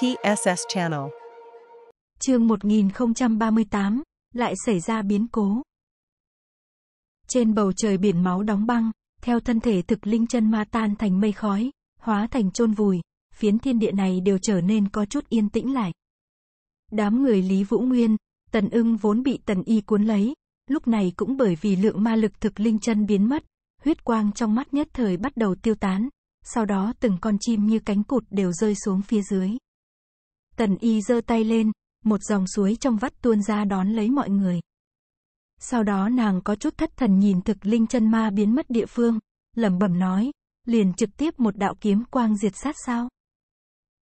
TSS Channel. Chương 1038, lại xảy ra biến cố. Trên bầu trời biển máu đóng băng, theo thân thể thực linh chân ma tan thành mây khói, hóa thành chôn vùi, phiến thiên địa này đều trở nên có chút yên tĩnh lại. Đám người Lý Vũ Nguyên, Tần ưng vốn bị Tần y cuốn lấy, lúc này cũng bởi vì lượng ma lực thực linh chân biến mất, huyết quang trong mắt nhất thời bắt đầu tiêu tán, sau đó từng con chim như cánh cụt đều rơi xuống phía dưới. Tần y giơ tay lên, một dòng suối trong vắt tuôn ra đón lấy mọi người. Sau đó nàng có chút thất thần nhìn thực linh chân ma biến mất địa phương, lẩm bẩm nói, liền trực tiếp một đạo kiếm quang diệt sát sao.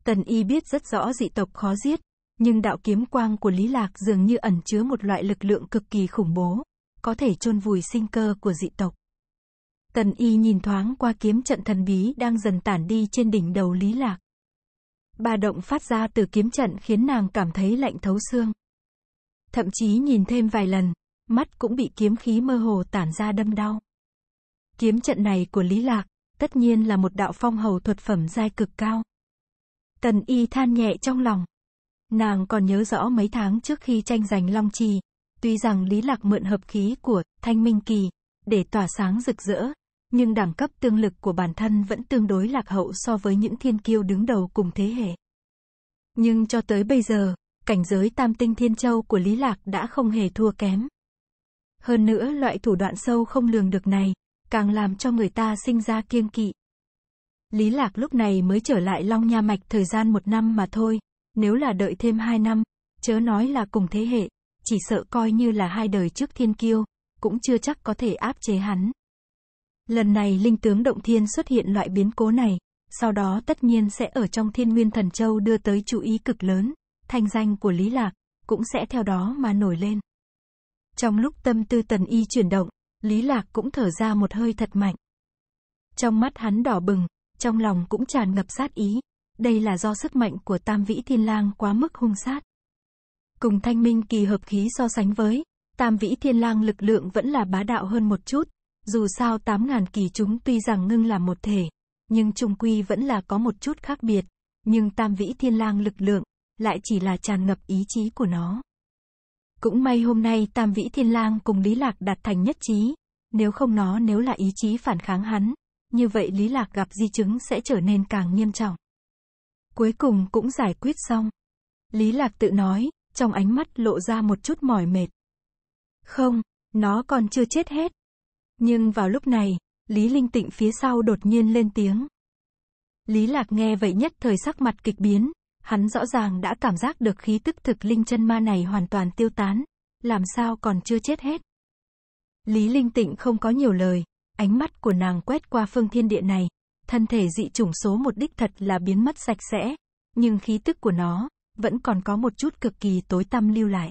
Tần y biết rất rõ dị tộc khó giết, nhưng đạo kiếm quang của Lý Lạc dường như ẩn chứa một loại lực lượng cực kỳ khủng bố, có thể chôn vùi sinh cơ của dị tộc. Tần y nhìn thoáng qua kiếm trận thần bí đang dần tản đi trên đỉnh đầu Lý Lạc. Ba động phát ra từ kiếm trận khiến nàng cảm thấy lạnh thấu xương. Thậm chí nhìn thêm vài lần, mắt cũng bị kiếm khí mơ hồ tản ra đâm đau. Kiếm trận này của Lý Lạc, tất nhiên là một đạo phong hầu thuật phẩm giai cực cao. Tần y than nhẹ trong lòng. Nàng còn nhớ rõ mấy tháng trước khi tranh giành Long Trì, tuy rằng Lý Lạc mượn hợp khí của Thanh Minh Kỳ để tỏa sáng rực rỡ, nhưng đẳng cấp tương lực của bản thân vẫn tương đối lạc hậu so với những thiên kiêu đứng đầu cùng thế hệ. Nhưng cho tới bây giờ, cảnh giới tam tinh thiên châu của Lý Lạc đã không hề thua kém. Hơn nữa loại thủ đoạn sâu không lường được này, càng làm cho người ta sinh ra kiêng kỵ. Lý Lạc lúc này mới trở lại Long Nha Mạch thời gian một năm mà thôi, nếu là đợi thêm hai năm, chớ nói là cùng thế hệ, chỉ sợ coi như là hai đời trước thiên kiêu, cũng chưa chắc có thể áp chế hắn. Lần này linh tướng động thiên xuất hiện loại biến cố này, sau đó tất nhiên sẽ ở trong thiên nguyên thần châu đưa tới chú ý cực lớn, thanh danh của Lý Lạc, cũng sẽ theo đó mà nổi lên. Trong lúc tâm tư tần y chuyển động, Lý Lạc cũng thở ra một hơi thật mạnh. Trong mắt hắn đỏ bừng, trong lòng cũng tràn ngập sát ý. Đây là do sức mạnh của tam vĩ thiên lang quá mức hung sát. Cùng thanh minh kỳ hợp khí so sánh với, tam vĩ thiên lang lực lượng vẫn là bá đạo hơn một chút, dù sao 8.000 kỳ chúng tuy rằng ngưng là một thể, nhưng trung quy vẫn là có một chút khác biệt, nhưng tam vĩ thiên lang lực lượng, lại chỉ là tràn ngập ý chí của nó. Cũng may hôm nay tam vĩ thiên lang cùng Lý Lạc đạt thành nhất trí, nếu không nó nếu là ý chí phản kháng hắn, như vậy Lý Lạc gặp di chứng sẽ trở nên càng nghiêm trọng. Cuối cùng cũng giải quyết xong. Lý Lạc tự nói, trong ánh mắt lộ ra một chút mỏi mệt. Không, nó còn chưa chết hết, nhưng vào lúc này, Lý Linh Tịnh phía sau đột nhiên lên tiếng. Lý Lạc nghe vậy nhất thời sắc mặt kịch biến, hắn rõ ràng đã cảm giác được khí tức thực linh chân ma này hoàn toàn tiêu tán, làm sao còn chưa chết hết. Lý Linh Tịnh không có nhiều lời, ánh mắt của nàng quét qua phương thiên địa này, thân thể dị chủng số một đích thật là biến mất sạch sẽ, nhưng khí tức của nó vẫn còn có một chút cực kỳ tối tăm lưu lại.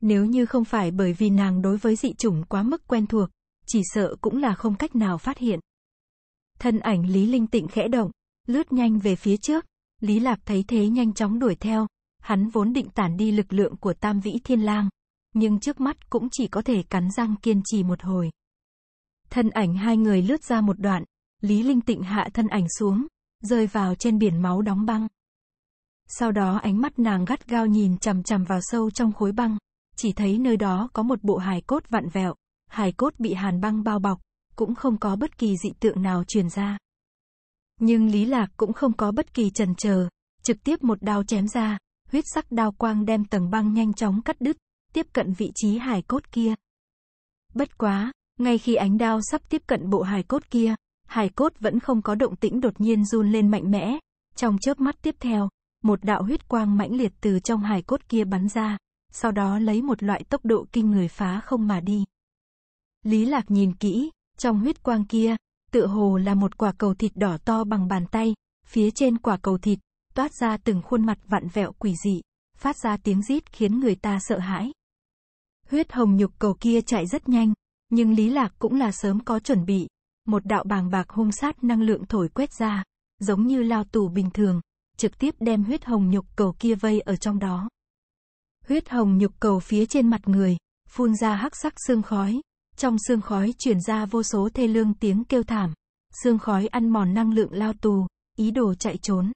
Nếu như không phải bởi vì nàng đối với dị chủng quá mức quen thuộc, chỉ sợ cũng là không cách nào phát hiện. Thân ảnh Lý Linh Tịnh khẽ động, lướt nhanh về phía trước, Lý Lạc thấy thế nhanh chóng đuổi theo, hắn vốn định tản đi lực lượng của Tam Vĩ Thiên Lang, nhưng trước mắt cũng chỉ có thể cắn răng kiên trì một hồi. Thân ảnh hai người lướt ra một đoạn, Lý Linh Tịnh hạ thân ảnh xuống, rơi vào trên biển máu đóng băng. Sau đó ánh mắt nàng gắt gao nhìn chằm chằm vào sâu trong khối băng, chỉ thấy nơi đó có một bộ hài cốt vặn vẹo, hài cốt bị hàn băng bao bọc, cũng không có bất kỳ dị tượng nào truyền ra. Nhưng Lý Lạc cũng không có bất kỳ chần chờ, trực tiếp một đao chém ra, huyết sắc đao quang đem tầng băng nhanh chóng cắt đứt, tiếp cận vị trí hài cốt kia. Bất quá, ngay khi ánh đao sắp tiếp cận bộ hài cốt kia, hài cốt vẫn không có động tĩnh đột nhiên run lên mạnh mẽ, trong chớp mắt tiếp theo, một đạo huyết quang mãnh liệt từ trong hài cốt kia bắn ra, sau đó lấy một loại tốc độ kinh người phá không mà đi. Lý Lạc nhìn kỹ, trong huyết quang kia, tựa hồ là một quả cầu thịt đỏ to bằng bàn tay, phía trên quả cầu thịt, toát ra từng khuôn mặt vặn vẹo quỷ dị, phát ra tiếng rít khiến người ta sợ hãi. Huyết hồng nhục cầu kia chạy rất nhanh, nhưng Lý Lạc cũng là sớm có chuẩn bị, một đạo bàng bạc hung sát năng lượng thổi quét ra, giống như lao tù bình thường, trực tiếp đem huyết hồng nhục cầu kia vây ở trong đó. Huyết hồng nhục cầu phía trên mặt người, phun ra hắc sắc xương khói, trong xương khói truyền ra vô số thê lương tiếng kêu thảm. Xương khói ăn mòn năng lượng lao tù, ý đồ chạy trốn.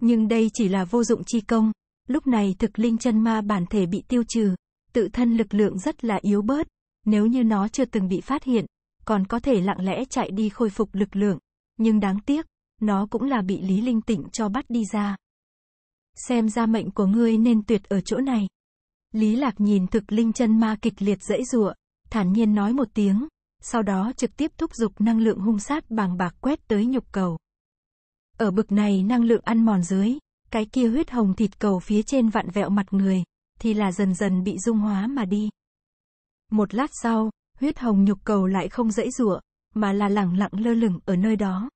Nhưng đây chỉ là vô dụng chi công. Lúc này thực linh chân ma bản thể bị tiêu trừ, tự thân lực lượng rất là yếu bớt, nếu như nó chưa từng bị phát hiện, còn có thể lặng lẽ chạy đi khôi phục lực lượng, nhưng đáng tiếc, nó cũng là bị Lý Linh Tịnh cho bắt đi ra. Xem ra mệnh của ngươi nên tuyệt ở chỗ này. Lý Lạc nhìn thực linh chân ma kịch liệt dãy rụa, thản nhiên nói một tiếng, sau đó trực tiếp thúc giục năng lượng hung sát bằng bạc quét tới nhục cầu. Ở bực này năng lượng ăn mòn dưới, cái kia huyết hồng thịt cầu phía trên vạn vẹo mặt người, thì là dần dần bị dung hóa mà đi. Một lát sau, huyết hồng nhục cầu lại không dãy rụa, mà là lẳng lặng lơ lửng ở nơi đó.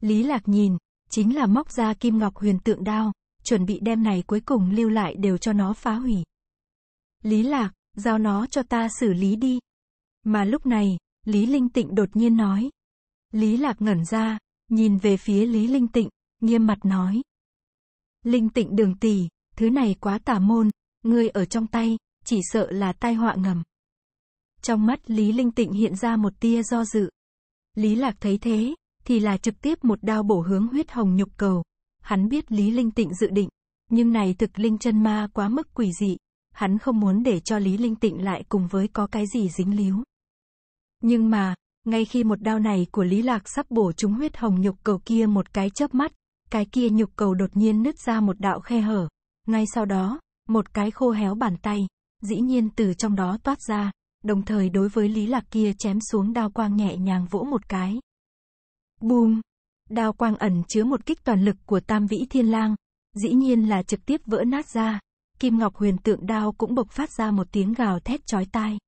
Lý Lạc nhìn, chính là móc ra kim ngọc huyền tượng đao, chuẩn bị đem này cuối cùng lưu lại đều cho nó phá hủy. Lý Lạc, giao nó cho ta xử lý đi. Mà lúc này, Lý Linh Tịnh đột nhiên nói. Lý Lạc ngẩn ra, nhìn về phía Lý Linh Tịnh, nghiêm mặt nói. Linh Tịnh đường tỷ, thứ này quá tà môn, ngươi ở trong tay, chỉ sợ là tai họa ngầm. Trong mắt Lý Linh Tịnh hiện ra một tia do dự. Lý Lạc thấy thế, thì là trực tiếp một đao bổ hướng huyết hồng nhục cầu. Hắn biết Lý Linh Tịnh dự định, nhưng này thực linh chân ma quá mức quỷ dị, hắn không muốn để cho Lý Linh Tịnh lại cùng với có cái gì dính líu. Nhưng mà, ngay khi một đao này của Lý Lạc sắp bổ trúng huyết hồng nhục cầu kia một cái chớp mắt, cái kia nhục cầu đột nhiên nứt ra một đạo khe hở. Ngay sau đó, một cái khô héo bàn tay, dĩ nhiên từ trong đó toát ra, đồng thời đối với Lý Lạc kia chém xuống đao quang nhẹ nhàng vỗ một cái. bùm Đao quang ẩn chứa một kích toàn lực của Tam Vĩ Thiên Lang, dĩ nhiên là trực tiếp vỡ nát ra, Kim Ngọc Huyền Tượng Đao cũng bộc phát ra một tiếng gào thét chói tai.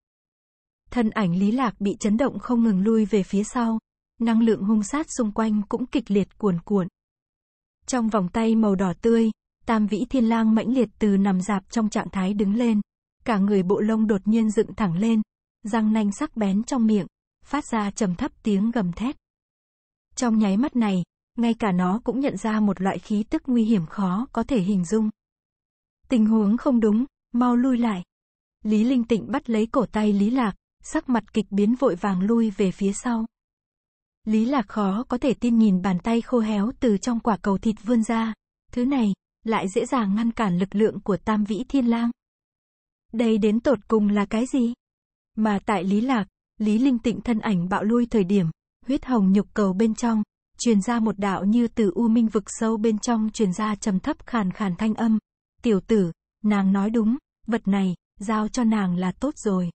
Thân ảnh Lý Lạc bị chấn động không ngừng lui về phía sau, năng lượng hung sát xung quanh cũng kịch liệt cuồn cuộn. Trong vòng tay màu đỏ tươi, Tam Vĩ Thiên Lang mãnh liệt từ nằm dạp trong trạng thái đứng lên, cả người bộ lông đột nhiên dựng thẳng lên, răng nanh sắc bén trong miệng, phát ra trầm thấp tiếng gầm thét. Trong nháy mắt này, ngay cả nó cũng nhận ra một loại khí tức nguy hiểm khó có thể hình dung. Tình huống không đúng, mau lui lại. Lý Linh Tịnh bắt lấy cổ tay Lý Lạc, sắc mặt kịch biến vội vàng lui về phía sau. Lý Lạc khó có thể tin nhìn bàn tay khô héo từ trong quả cầu thịt vươn ra. Thứ này, lại dễ dàng ngăn cản lực lượng của tam vĩ thiên lang. Đây đến tột cùng là cái gì? Mà tại Lý Lạc, Lý Linh Tịnh thân ảnh bạo lui thời điểm, huyết hồng nhục cầu bên trong, truyền ra một đạo như từ u minh vực sâu bên trong truyền ra trầm thấp khàn khàn thanh âm, Tiểu tử, nàng nói đúng, vật này, giao cho nàng là tốt rồi.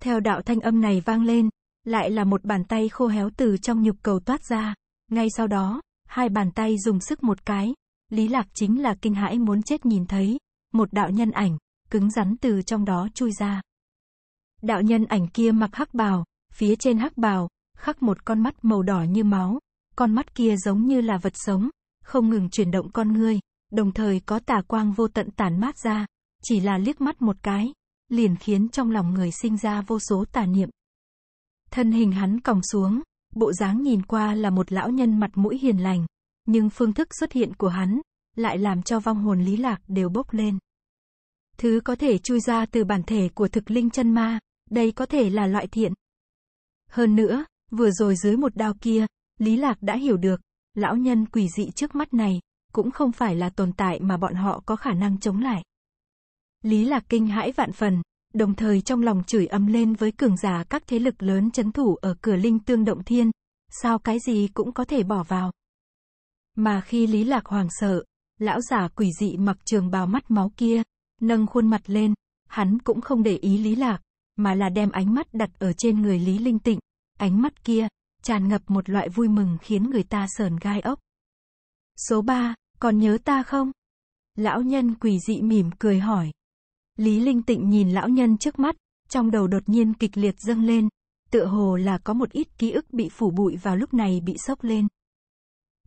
Theo đạo thanh âm này vang lên, lại là một bàn tay khô héo từ trong nhục cầu toát ra. Ngay sau đó, hai bàn tay dùng sức một cái. Lý Lạc chính là kinh hãi muốn chết nhìn thấy, một đạo nhân ảnh, cứng rắn từ trong đó chui ra. Đạo nhân ảnh kia mặc hắc bào, phía trên hắc bào, khắc một con mắt màu đỏ như máu, con mắt kia giống như là vật sống, không ngừng chuyển động con ngươi, đồng thời có tà quang vô tận tản mát ra, chỉ là liếc mắt một cái, liền khiến trong lòng người sinh ra vô số tà niệm. Thân hình hắn còng xuống, bộ dáng nhìn qua là một lão nhân mặt mũi hiền lành, nhưng phương thức xuất hiện của hắn lại làm cho vong hồn lý lạc đều bốc lên. Thứ có thể chui ra từ bản thể của thực linh chân ma, đây có thể là loại thiện. Hơn nữa, vừa rồi dưới một đao kia, Lý Lạc đã hiểu được, lão nhân quỷ dị trước mắt này, cũng không phải là tồn tại mà bọn họ có khả năng chống lại. Lý Lạc kinh hãi vạn phần, đồng thời trong lòng chửi âm lên với cường giả các thế lực lớn chấn thủ ở cửa linh tương động thiên, sao cái gì cũng có thể bỏ vào. Mà khi Lý Lạc hoàng sợ, lão giả quỷ dị mặc trường bào mắt máu kia, nâng khuôn mặt lên, hắn cũng không để ý Lý Lạc, mà là đem ánh mắt đặt ở trên người Lý Linh Tịnh, ánh mắt kia, tràn ngập một loại vui mừng khiến người ta sờn gai ốc. Số 3, còn nhớ ta không? Lão nhân quỷ dị mỉm cười hỏi. Lý Linh Tịnh nhìn lão nhân trước mắt, trong đầu đột nhiên kịch liệt dâng lên, tựa hồ là có một ít ký ức bị phủ bụi vào lúc này bị sốc lên.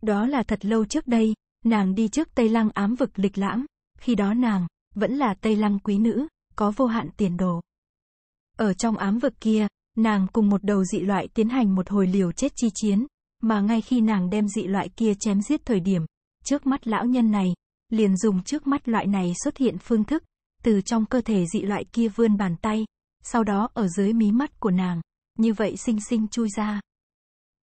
Đó là thật lâu trước đây, nàng đi trước Tây Lăng ám vực lịch lãm, khi đó nàng, vẫn là Tây Lăng quý nữ, có vô hạn tiền đồ. Ở trong ám vực kia, nàng cùng một đầu dị loại tiến hành một hồi liều chết chi chiến, mà ngay khi nàng đem dị loại kia chém giết thời điểm, trước mắt lão nhân này, liền dùng trước mắt loại này xuất hiện phương thức, từ trong cơ thể dị loại kia vươn bàn tay, sau đó ở dưới mí mắt của nàng, như vậy xinh xinh chui ra.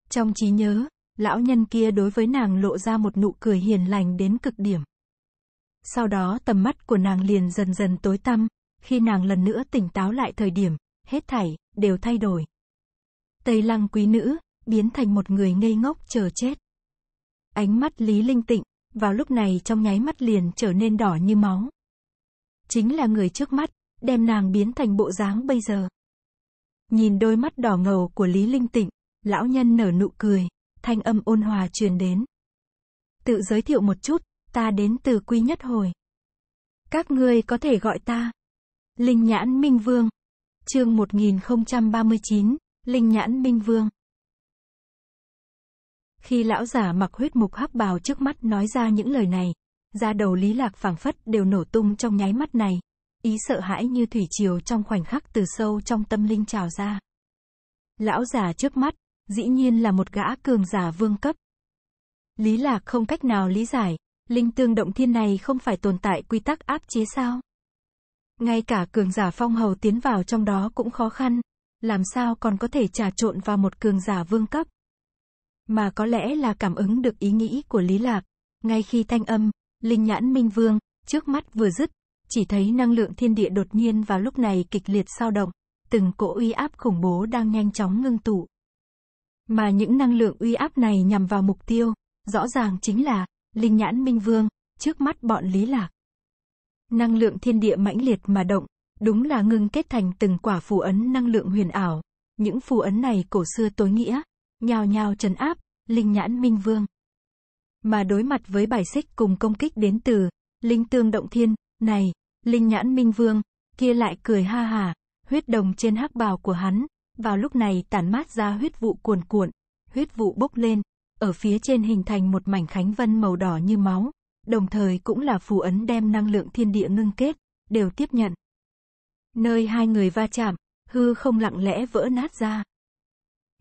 Trong trí nhớ, lão nhân kia đối với nàng lộ ra một nụ cười hiền lành đến cực điểm. Sau đó tầm mắt của nàng liền dần dần tối tăm, khi nàng lần nữa tỉnh táo lại thời điểm, hết thảy, đều thay đổi. Tây lăng quý nữ, biến thành một người ngây ngốc chờ chết. Ánh mắt Lý Linh Tịnh, vào lúc này trong nháy mắt liền trở nên đỏ như máu. Chính là người trước mắt, đem nàng biến thành bộ dáng bây giờ. Nhìn đôi mắt đỏ ngầu của Lý Linh Tịnh, lão nhân nở nụ cười, thanh âm ôn hòa truyền đến. Tự giới thiệu một chút, ta đến từ Quy Nhất Hồi. Các ngươi có thể gọi ta Linh Nhãn Minh Vương. Chương 1039, Linh Nhãn Minh Vương. Khi lão già mặc huyết mục hắc bào trước mắt nói ra những lời này, da đầu Lý Lạc phảng phất đều nổ tung trong nháy mắt này. Ý sợ hãi như thủy triều trong khoảnh khắc từ sâu trong tâm linh trào ra. Lão già trước mắt, dĩ nhiên là một gã cường giả vương cấp. Lý Lạc không cách nào lý giải, linh tương động thiên này không phải tồn tại quy tắc áp chế sao? Ngay cả cường giả phong hầu tiến vào trong đó cũng khó khăn, làm sao còn có thể trà trộn vào một cường giả vương cấp? Mà có lẽ là cảm ứng được ý nghĩ của Lý Lạc. Ngay khi thanh âm, linh nhãn minh vương, trước mắt vừa dứt, chỉ thấy năng lượng thiên địa đột nhiên vào lúc này kịch liệt sao động, từng cỗ uy áp khủng bố đang nhanh chóng ngưng tụ. Mà những năng lượng uy áp này nhằm vào mục tiêu, rõ ràng chính là, linh nhãn minh vương, trước mắt bọn Lý Lạc. Năng lượng thiên địa mãnh liệt mà động, đúng là ngưng kết thành từng quả phù ấn năng lượng huyền ảo. Những phù ấn này cổ xưa tối nghĩa, nhào nhào trấn áp, Linh Nhãn Minh Vương. Mà đối mặt với bài xích cùng công kích đến từ, Linh Tương Động Thiên, này, Linh Nhãn Minh Vương, kia lại cười ha hả, huyết đồng trên hắc bào của hắn, vào lúc này tản mát ra huyết vụ cuồn cuộn, huyết vụ bốc lên, ở phía trên hình thành một mảnh khánh vân màu đỏ như máu, đồng thời cũng là phù ấn đem năng lượng thiên địa ngưng kết, đều tiếp nhận. Nơi hai người va chạm, hư không lặng lẽ vỡ nát ra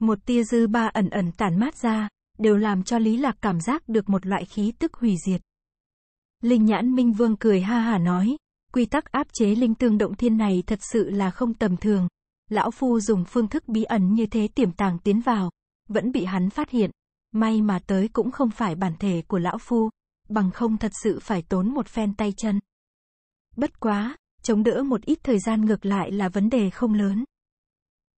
một tia dư ba ẩn ẩn tản mát ra, đều làm cho Lý Lạc cảm giác được một loại khí tức hủy diệt. Linh nhãn Minh Vương cười ha hà nói, quy tắc áp chế linh tương động thiên này thật sự là không tầm thường. Lão Phu dùng phương thức bí ẩn như thế tiềm tàng tiến vào, vẫn bị hắn phát hiện. May mà tới cũng không phải bản thể của Lão Phu, bằng không thật sự phải tốn một phen tay chân. Bất quá, chống đỡ một ít thời gian ngược lại là vấn đề không lớn.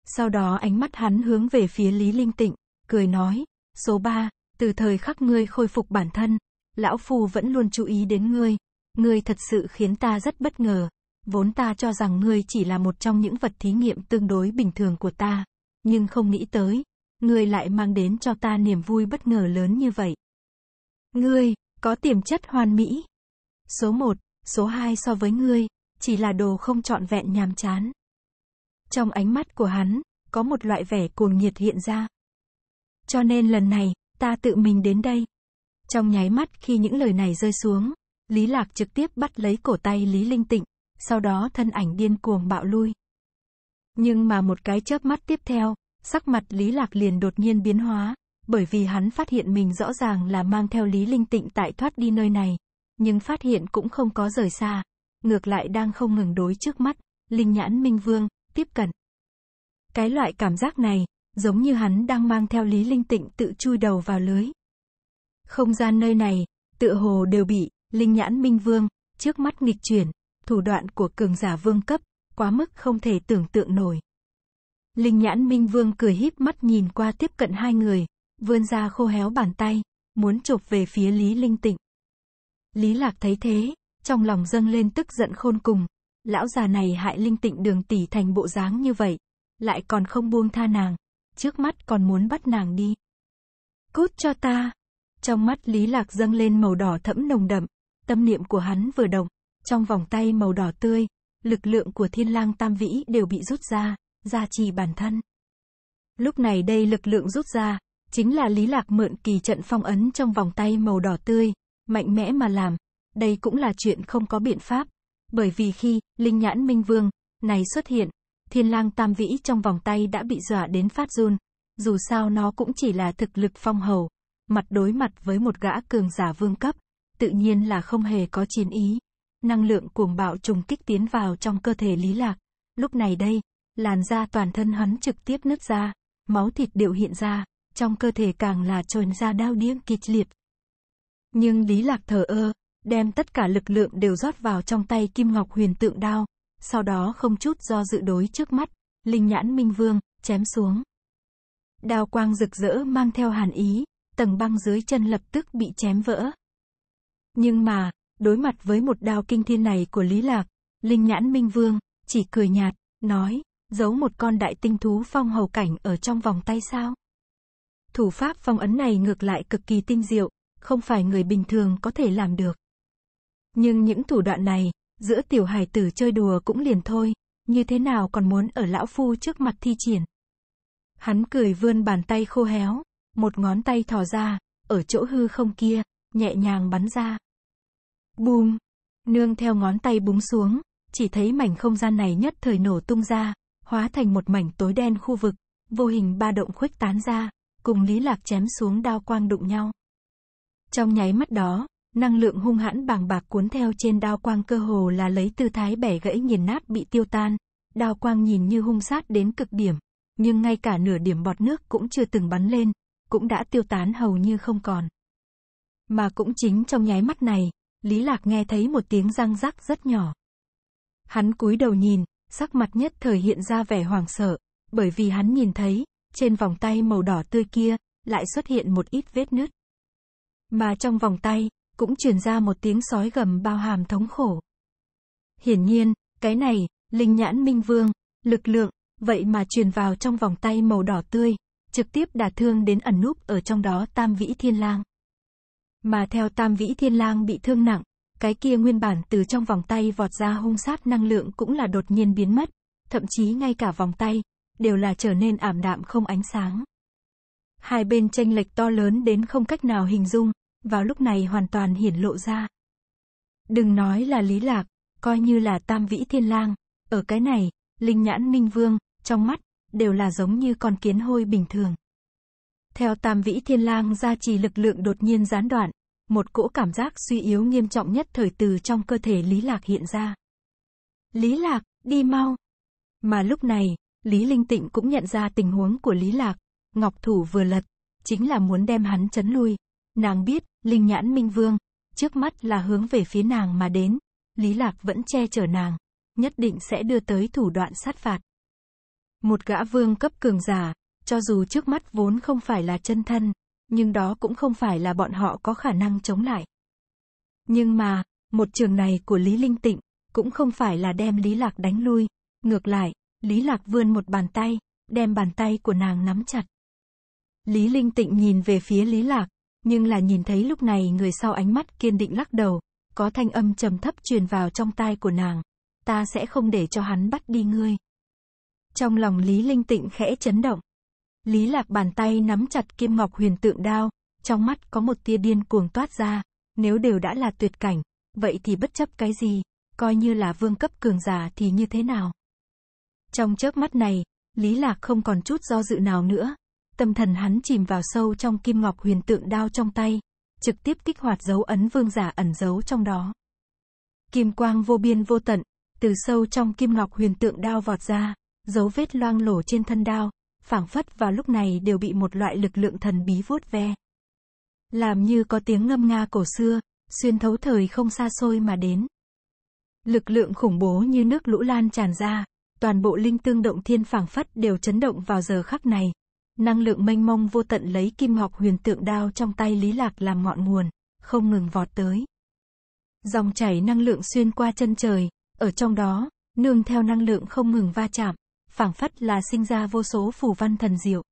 Sau đó ánh mắt hắn hướng về phía Lý Linh Tịnh, cười nói, số 3, từ thời khắc ngươi khôi phục bản thân, lão phù vẫn luôn chú ý đến ngươi, ngươi thật sự khiến ta rất bất ngờ, vốn ta cho rằng ngươi chỉ là một trong những vật thí nghiệm tương đối bình thường của ta, nhưng không nghĩ tới, ngươi lại mang đến cho ta niềm vui bất ngờ lớn như vậy. Ngươi, có tiềm chất hoàn mỹ. Số 1, số 2 so với ngươi, chỉ là đồ không trọn vẹn nhàm chán. Trong ánh mắt của hắn, có một loại vẻ cuồng nhiệt hiện ra. Cho nên lần này, ta tự mình đến đây. Trong nháy mắt khi những lời này rơi xuống, Lý Lạc trực tiếp bắt lấy cổ tay Lý Linh Tịnh, sau đó thân ảnh điên cuồng bạo lui. Nhưng mà một cái chớp mắt tiếp theo, sắc mặt Lý Lạc liền đột nhiên biến hóa, bởi vì hắn phát hiện mình rõ ràng là mang theo Lý Linh Tịnh tại thoát đi nơi này, nhưng phát hiện cũng không có rời xa, ngược lại đang không ngừng đối trước mắt, Linh Nhãn Minh Vương, tiếp cận. Cái loại cảm giác này, giống như hắn đang mang theo Lý Linh Tịnh tự chui đầu vào lưới. Không gian nơi này, tựa hồ đều bị, Linh Nhãn Minh Vương, trước mắt nghịch chuyển, thủ đoạn của cường giả vương cấp, quá mức không thể tưởng tượng nổi. Linh Nhãn Minh Vương cười híp mắt nhìn qua tiếp cận hai người, vươn ra khô héo bàn tay, muốn chụp về phía Lý Linh Tịnh. Lý Lạc thấy thế, trong lòng dâng lên tức giận khôn cùng, Lão già này hại linh tịnh đường tỷ thành bộ dáng như vậy. Lại còn không buông tha nàng. Trước mắt còn muốn bắt nàng đi. Cút cho ta. Trong mắt Lý Lạc dâng lên màu đỏ thẫm nồng đậm. Tâm niệm của hắn vừa động. Trong vòng tay màu đỏ tươi, lực lượng của thiên lang tam vĩ đều bị rút ra, gia trì bản thân. Lúc này đây lực lượng rút ra, chính là Lý Lạc mượn kỳ trận phong ấn trong vòng tay màu đỏ tươi, mạnh mẽ mà làm. Đây cũng là chuyện không có biện pháp, bởi vì khi Linh Nhãn Minh Vương này xuất hiện, Thiên Lang Tam Vĩ trong vòng tay đã bị dọa đến phát run. Dù sao nó cũng chỉ là thực lực phong hầu, mặt đối mặt với một gã cường giả vương cấp, tự nhiên là không hề có chiến ý. Năng lượng cuồng bạo trùng kích tiến vào trong cơ thể Lý Lạc. Lúc này đây, làn da toàn thân hắn trực tiếp nứt ra, máu thịt đều hiện ra, trong cơ thể càng là trồn ra đau điếng kịch liệt. Nhưng Lý Lạc thở ơ, đem tất cả lực lượng đều rót vào trong tay Kim Ngọc Huyền Tượng đao, sau đó không chút do dự đối trước mắt, Linh Nhãn Minh Vương chém xuống. Đao quang rực rỡ mang theo hàn ý, tầng băng dưới chân lập tức bị chém vỡ. Nhưng mà, đối mặt với một đao kinh thiên này của Lý Lạc, Linh Nhãn Minh Vương chỉ cười nhạt, nói: "Giấu một con đại tinh thú phong hầu cảnh ở trong vòng tay sao?" Thủ pháp phong ấn này ngược lại cực kỳ tinh diệu, không phải người bình thường có thể làm được. Nhưng những thủ đoạn này, giữa tiểu hải tử chơi đùa cũng liền thôi, như thế nào còn muốn ở lão phu trước mặt thi triển. Hắn cười vươn bàn tay khô héo, một ngón tay thò ra, ở chỗ hư không kia, nhẹ nhàng bắn ra. Bùm! Nương theo ngón tay búng xuống, chỉ thấy mảnh không gian này nhất thời nổ tung ra, hóa thành một mảnh tối đen khu vực, vô hình ba động khuếch tán ra, cùng Lý Lạc chém xuống đao quang đụng nhau. Trong nháy mắt đó, Năng lượng hung hãn bàng bạc cuốn theo trên đao quang cơ hồ là lấy tư thái bẻ gãy nghiền nát bị tiêu tan. Đao quang nhìn như hung sát đến cực điểm, nhưng ngay cả nửa điểm bọt nước cũng chưa từng bắn lên, cũng đã tiêu tán hầu như không còn. Mà cũng chính trong nháy mắt này, Lý Lạc nghe thấy một tiếng răng rắc rất nhỏ. Hắn cúi đầu nhìn, sắc mặt nhất thời hiện ra vẻ hoảng sợ, bởi vì hắn nhìn thấy, trên vòng tay màu đỏ tươi kia, lại xuất hiện một ít vết nứt. Mà trong vòng tay, cũng truyền ra một tiếng sói gầm bao hàm thống khổ. Hiển nhiên, cái này, linh nhãn minh vương, lực lượng, vậy mà truyền vào trong vòng tay màu đỏ tươi, trực tiếp đả thương đến ẩn núp ở trong đó tam vĩ thiên lang. Mà theo tam vĩ thiên lang bị thương nặng, cái kia nguyên bản từ trong vòng tay vọt ra hung sát năng lượng cũng là đột nhiên biến mất, thậm chí ngay cả vòng tay, đều là trở nên ảm đạm không ánh sáng. Hai bên tranh lệch to lớn đến không cách nào hình dung, vào lúc này hoàn toàn hiển lộ ra. Đừng nói là Lý Lạc, coi như là Tam Vĩ Thiên Lang, ở cái này, Linh Nhãn Minh Vương, trong mắt, đều là giống như con kiến hôi bình thường. Theo Tam Vĩ Thiên Lang ra trì lực lượng đột nhiên gián đoạn, một cỗ cảm giác suy yếu nghiêm trọng nhất thời từ trong cơ thể Lý Lạc hiện ra. Lý Lạc, đi mau. Mà lúc này, Lý Linh Tịnh cũng nhận ra tình huống của Lý Lạc, Ngọc Thủ vừa lật, chính là muốn đem hắn chấn lui. Nàng biết, linh nhãn minh vương, trước mắt là hướng về phía nàng mà đến. Lý Lạc vẫn che chở nàng, nhất định sẽ đưa tới thủ đoạn sát phạt. Một gã vương cấp cường giả, cho dù trước mắt vốn không phải là chân thân, nhưng đó cũng không phải là bọn họ có khả năng chống lại. Nhưng mà, một trường này của Lý Linh Tịnh, cũng không phải là đem Lý Lạc đánh lui, ngược lại, Lý Lạc vươn một bàn tay, đem bàn tay của nàng nắm chặt. Lý Linh Tịnh nhìn về phía Lý Lạc, nhưng là nhìn thấy lúc này người sau ánh mắt kiên định lắc đầu, có thanh âm trầm thấp truyền vào trong tai của nàng. Ta sẽ không để cho hắn bắt đi ngươi. Trong lòng Lý Linh Tịnh khẽ chấn động. Lý Lạc bàn tay nắm chặt kim ngọc huyền tượng đao, trong mắt có một tia điên cuồng toát ra, nếu đều đã là tuyệt cảnh, vậy thì bất chấp cái gì, coi như là vương cấp cường giả thì như thế nào. Trong chớp mắt này, Lý Lạc không còn chút do dự nào nữa, tâm thần hắn chìm vào sâu trong kim ngọc huyền tượng đao trong tay, trực tiếp kích hoạt dấu ấn vương giả ẩn giấu trong đó. Kim quang vô biên vô tận, từ sâu trong kim ngọc huyền tượng đao vọt ra, dấu vết loang lổ trên thân đao, phảng phất vào lúc này đều bị một loại lực lượng thần bí vuốt ve. Làm như có tiếng ngâm nga cổ xưa, xuyên thấu thời không xa xôi mà đến. Lực lượng khủng bố như nước lũ lan tràn ra, toàn bộ linh tương động thiên phảng phất đều chấn động vào giờ khắc này, Năng lượng mênh mông vô tận lấy kim ngọc huyền tượng đao trong tay Lý Lạc làm ngọn nguồn, không ngừng vọt tới. Dòng chảy năng lượng xuyên qua chân trời, ở trong đó, nương theo năng lượng không ngừng va chạm, phảng phất là sinh ra vô số phù văn thần diệu.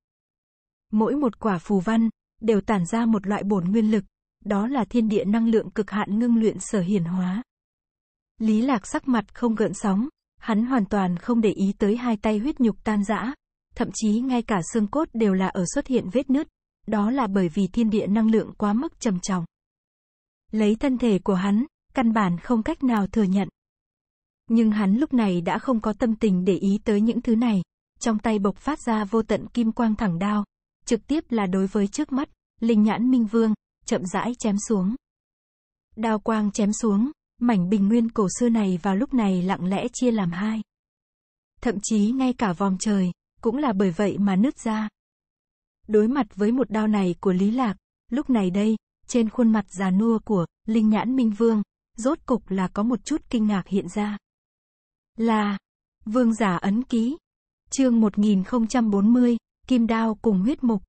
Mỗi một quả phù văn đều tản ra một loại bổn nguyên lực, đó là thiên địa năng lượng cực hạn ngưng luyện sở hiển hóa. Lý Lạc sắc mặt không gợn sóng, hắn hoàn toàn không để ý tới hai tay huyết nhục tan rã, thậm chí ngay cả xương cốt đều là ở xuất hiện vết nứt, đó là bởi vì thiên địa năng lượng quá mức trầm trọng. Lấy thân thể của hắn, căn bản không cách nào thừa nhận. Nhưng hắn lúc này đã không có tâm tình để ý tới những thứ này, trong tay bộc phát ra vô tận kim quang thẳng đao, trực tiếp là đối với trước mắt, linh nhãn minh vương, chậm rãi chém xuống. Đao quang chém xuống, mảnh bình nguyên cổ xưa này vào lúc này lặng lẽ chia làm hai. Thậm chí ngay cả vòng trời, cũng là bởi vậy mà nứt ra. Đối mặt với một đao này của Lý Lạc, lúc này đây, trên khuôn mặt già nua của Linh Nhãn Minh Vương, rốt cục là có một chút kinh ngạc hiện ra. Là Vương giả ấn ký. Chương 1040, Kim đao cùng huyết mục.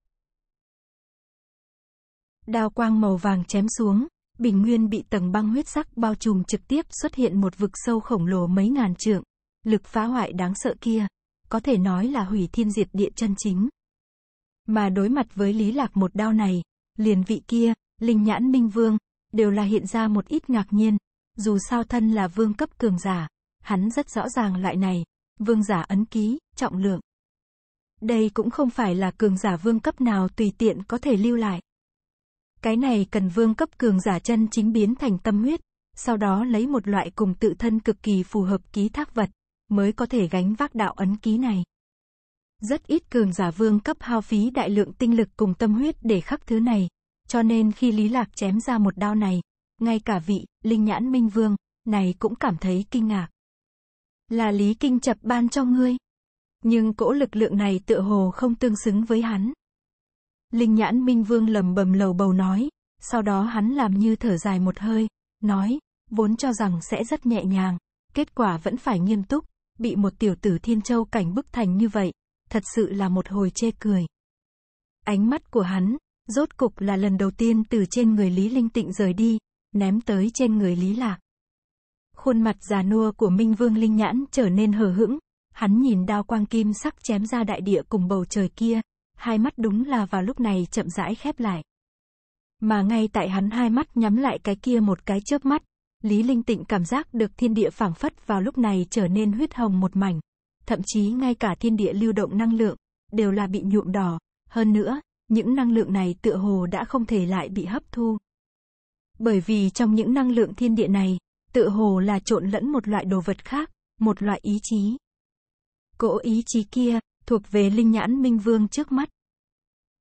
Đao quang màu vàng chém xuống, bình nguyên bị tầng băng huyết sắc bao trùm trực tiếp xuất hiện một vực sâu khổng lồ mấy ngàn trượng. Lực phá hoại đáng sợ kia, có thể nói là hủy thiên diệt địa chân chính. Mà đối mặt với Lý Lạc một đao này, liền vị kia, Linh Nhãn Minh Vương, đều là hiện ra một ít ngạc nhiên, dù sao thân là vương cấp cường giả, hắn rất rõ ràng loại này, vương giả ấn ký, trọng lượng. Đây cũng không phải là cường giả vương cấp nào tùy tiện có thể lưu lại. Cái này cần vương cấp cường giả chân chính biến thành tâm huyết, sau đó lấy một loại cùng tự thân cực kỳ phù hợp ký thác vật, mới có thể gánh vác đạo ấn ký này. Rất ít cường giả vương cấp hao phí đại lượng tinh lực cùng tâm huyết để khắc thứ này, cho nên khi Lý Lạc chém ra một đao này, ngay cả vị, linh nhãn minh vương, này cũng cảm thấy kinh ngạc. Là Lý Kinh chập ban cho ngươi. Nhưng cỗ lực lượng này tựa hồ không tương xứng với hắn. Linh nhãn minh vương lầm bầm lầu bầu nói, sau đó hắn làm như thở dài một hơi, nói, vốn cho rằng sẽ rất nhẹ nhàng, kết quả vẫn phải nghiêm túc, bị một tiểu tử Thiên Châu cảnh bức thành như vậy, thật sự là một hồi chê cười. Ánh mắt của hắn, rốt cục là lần đầu tiên từ trên người Lý Linh Tịnh rời đi, ném tới trên người Lý Lạc. Khuôn mặt già nua của Minh Vương Linh Nhãn trở nên hờ hững, hắn nhìn đao quang kim sắc chém ra đại địa cùng bầu trời kia, hai mắt đúng là vào lúc này chậm rãi khép lại. Mà ngay tại hắn hai mắt nhắm lại cái kia một cái chớp mắt, Lý Linh Tịnh cảm giác được thiên địa phảng phất vào lúc này trở nên huyết hồng một mảnh. Thậm chí ngay cả thiên địa lưu động năng lượng, đều là bị nhuộm đỏ. Hơn nữa, những năng lượng này tựa hồ đã không thể lại bị hấp thu. Bởi vì trong những năng lượng thiên địa này, tựa hồ là trộn lẫn một loại đồ vật khác, một loại ý chí. Cỗ ý chí kia, thuộc về linh nhãn minh vương trước mắt.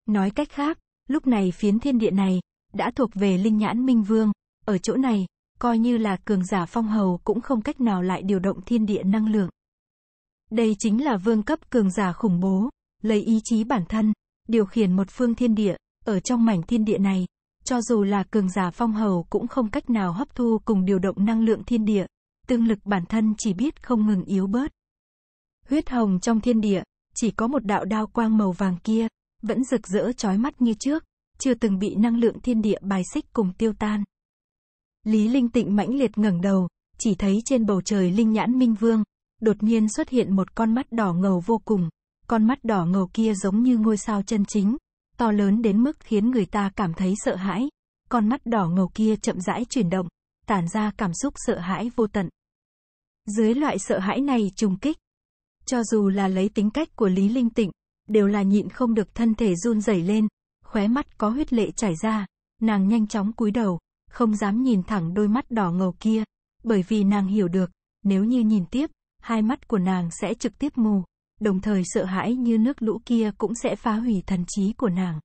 Nói cách khác, lúc này phiến thiên địa này, đã thuộc về linh nhãn minh vương, ở chỗ này, coi như là cường giả phong hầu cũng không cách nào lại điều động thiên địa năng lượng. Đây chính là vương cấp cường giả khủng bố, lấy ý chí bản thân, điều khiển một phương thiên địa, ở trong mảnh thiên địa này, cho dù là cường giả phong hầu cũng không cách nào hấp thu cùng điều động năng lượng thiên địa, tương lực bản thân chỉ biết không ngừng yếu bớt. Huyết hồng trong thiên địa, chỉ có một đạo đao quang màu vàng kia, vẫn rực rỡ chói mắt như trước, chưa từng bị năng lượng thiên địa bài xích cùng tiêu tan. Lý Linh Tịnh mãnh liệt ngẩng đầu, chỉ thấy trên bầu trời Linh Nhãn Minh Vương, đột nhiên xuất hiện một con mắt đỏ ngầu vô cùng. Con mắt đỏ ngầu kia giống như ngôi sao chân chính, to lớn đến mức khiến người ta cảm thấy sợ hãi. Con mắt đỏ ngầu kia chậm rãi chuyển động, tản ra cảm xúc sợ hãi vô tận. Dưới loại sợ hãi này trùng kích, cho dù là lấy tính cách của Lý Linh Tịnh, đều là nhịn không được thân thể run rẩy lên, khóe mắt có huyết lệ chảy ra, nàng nhanh chóng cúi đầu, không dám nhìn thẳng đôi mắt đỏ ngầu kia, bởi vì nàng hiểu được, nếu như nhìn tiếp, hai mắt của nàng sẽ trực tiếp mù, đồng thời sợ hãi như nước lũ kia cũng sẽ phá hủy thần trí của nàng.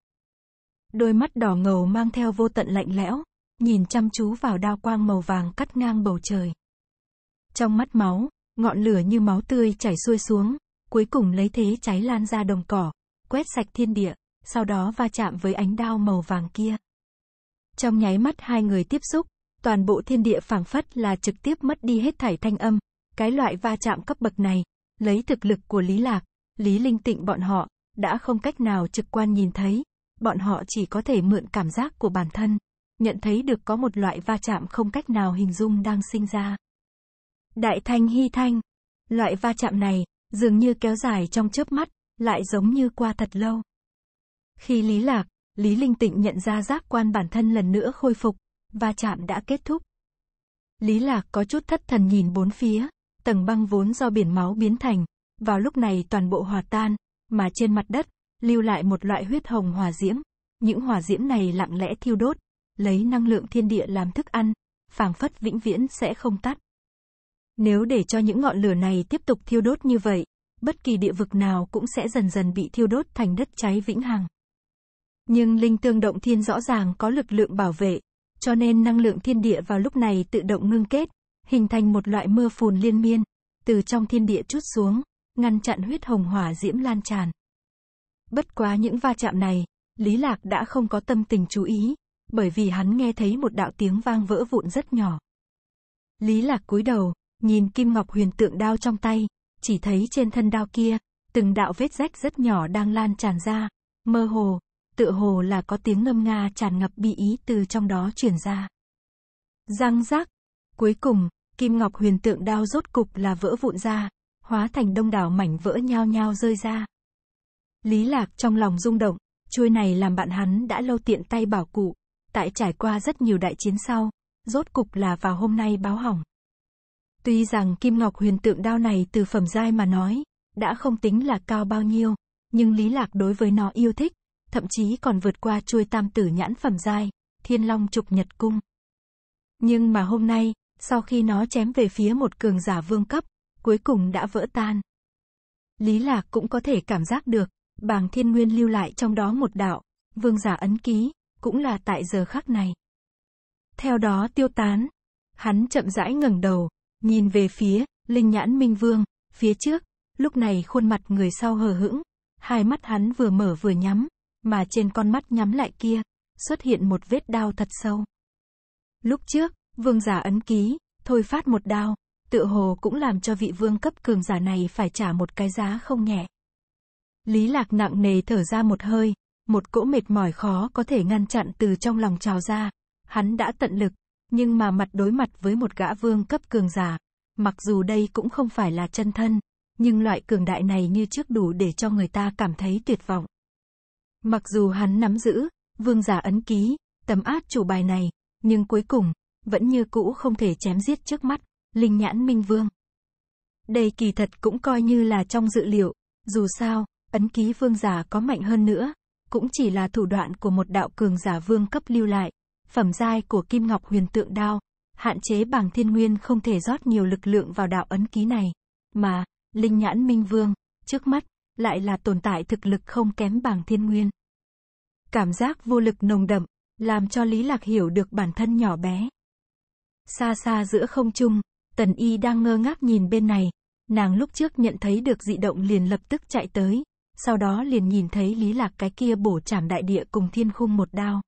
Đôi mắt đỏ ngầu mang theo vô tận lạnh lẽo, nhìn chăm chú vào đao quang màu vàng cắt ngang bầu trời. Trong mắt máu, ngọn lửa như máu tươi chảy xuôi xuống, cuối cùng lấy thế cháy lan ra đồng cỏ, quét sạch thiên địa, sau đó va chạm với ánh đao màu vàng kia. Trong nháy mắt hai người tiếp xúc, toàn bộ thiên địa phảng phất là trực tiếp mất đi hết thảy thanh âm. Cái loại va chạm cấp bậc này, lấy thực lực của Lý Lạc, Lý Linh Tịnh bọn họ, đã không cách nào trực quan nhìn thấy. Bọn họ chỉ có thể mượn cảm giác của bản thân, nhận thấy được có một loại va chạm không cách nào hình dung đang sinh ra. Đại thanh hy thanh, loại va chạm này, dường như kéo dài trong chớp mắt, lại giống như qua thật lâu. Khi Lý Lạc, Lý Linh Tịnh nhận ra giác quan bản thân lần nữa khôi phục, và chạm đã kết thúc. Lý Lạc có chút thất thần nhìn bốn phía, tầng băng vốn do biển máu biến thành, vào lúc này toàn bộ hòa tan, mà trên mặt đất, lưu lại một loại huyết hồng hòa diễm. Những hòa diễm này lặng lẽ thiêu đốt, lấy năng lượng thiên địa làm thức ăn, phảng phất vĩnh viễn sẽ không tắt. Nếu để cho những ngọn lửa này tiếp tục thiêu đốt như vậy, bất kỳ địa vực nào cũng sẽ dần dần bị thiêu đốt thành đất cháy vĩnh hằng. Nhưng linh tương động thiên rõ ràng có lực lượng bảo vệ, cho nên năng lượng thiên địa vào lúc này tự động ngưng kết, hình thành một loại mưa phùn liên miên, từ trong thiên địa chút xuống, ngăn chặn huyết hồng hỏa diễm lan tràn. Bất quá những va chạm này, Lý Lạc đã không có tâm tình chú ý, bởi vì hắn nghe thấy một đạo tiếng vang vỡ vụn rất nhỏ. Lý Lạc cúi đầu, nhìn kim ngọc huyền tượng đao trong tay, chỉ thấy trên thân đao kia, từng đạo vết rách rất nhỏ đang lan tràn ra, mơ hồ, tựa hồ là có tiếng ngâm nga tràn ngập bi ý từ trong đó truyền ra. Răng rác. Cuối cùng, kim ngọc huyền tượng đao rốt cục là vỡ vụn ra, hóa thành đông đảo mảnh vỡ nhao nhao rơi ra. Lý Lạc trong lòng rung động, chuôi này làm bạn hắn đã lâu tiện tay bảo cụ, tại trải qua rất nhiều đại chiến sau, rốt cục là vào hôm nay báo hỏng. Tuy rằng kim ngọc huyền tượng đao này từ phẩm giai mà nói, đã không tính là cao bao nhiêu, nhưng Lý Lạc đối với nó yêu thích, thậm chí còn vượt qua chuôi tam tử nhãn phẩm giai, thiên long trục nhật cung. Nhưng mà hôm nay, sau khi nó chém về phía một cường giả vương cấp, cuối cùng đã vỡ tan. Lý Lạc cũng có thể cảm giác được, bàng thiên nguyên lưu lại trong đó một đạo, vương giả ấn ký, cũng là tại giờ khắc này. Theo đó tiêu tán, hắn chậm rãi ngẩng đầu, nhìn về phía, linh nhãn minh vương, phía trước, lúc này khuôn mặt người sau hờ hững, hai mắt hắn vừa mở vừa nhắm, mà trên con mắt nhắm lại kia, xuất hiện một vết đau thật sâu. Lúc trước, vương giả ấn ký, thôi phát một đao, tựa hồ cũng làm cho vị vương cấp cường giả này phải trả một cái giá không nhẹ. Lý lạc nặng nề thở ra một hơi, một cỗ mệt mỏi khó có thể ngăn chặn từ trong lòng trào ra. Hắn đã tận lực, nhưng mà mặt đối mặt với một gã vương cấp cường giả. Mặc dù đây cũng không phải là chân thân, nhưng loại cường đại này như trước đủ để cho người ta cảm thấy tuyệt vọng. Mặc dù hắn nắm giữ, vương giả ấn ký, tấm át chủ bài này, nhưng cuối cùng, vẫn như cũ không thể chém giết trước mắt, linh nhãn minh vương. Đây kỳ thật cũng coi như là trong dự liệu, dù sao, ấn ký vương giả có mạnh hơn nữa, cũng chỉ là thủ đoạn của một đạo cường giả vương cấp lưu lại, phẩm giai của kim ngọc huyền tượng đao, hạn chế bảng thiên nguyên không thể rót nhiều lực lượng vào đạo ấn ký này, mà, linh nhãn minh vương, trước mắt, lại là tồn tại thực lực không kém bằng thiên nguyên. Cảm giác vô lực nồng đậm, làm cho Lý Lạc hiểu được bản thân nhỏ bé. Xa xa giữa không trung, Tần Y đang ngơ ngác nhìn bên này, nàng lúc trước nhận thấy được dị động liền lập tức chạy tới, sau đó liền nhìn thấy Lý Lạc cái kia bổ chảm đại địa cùng thiên khung một đao.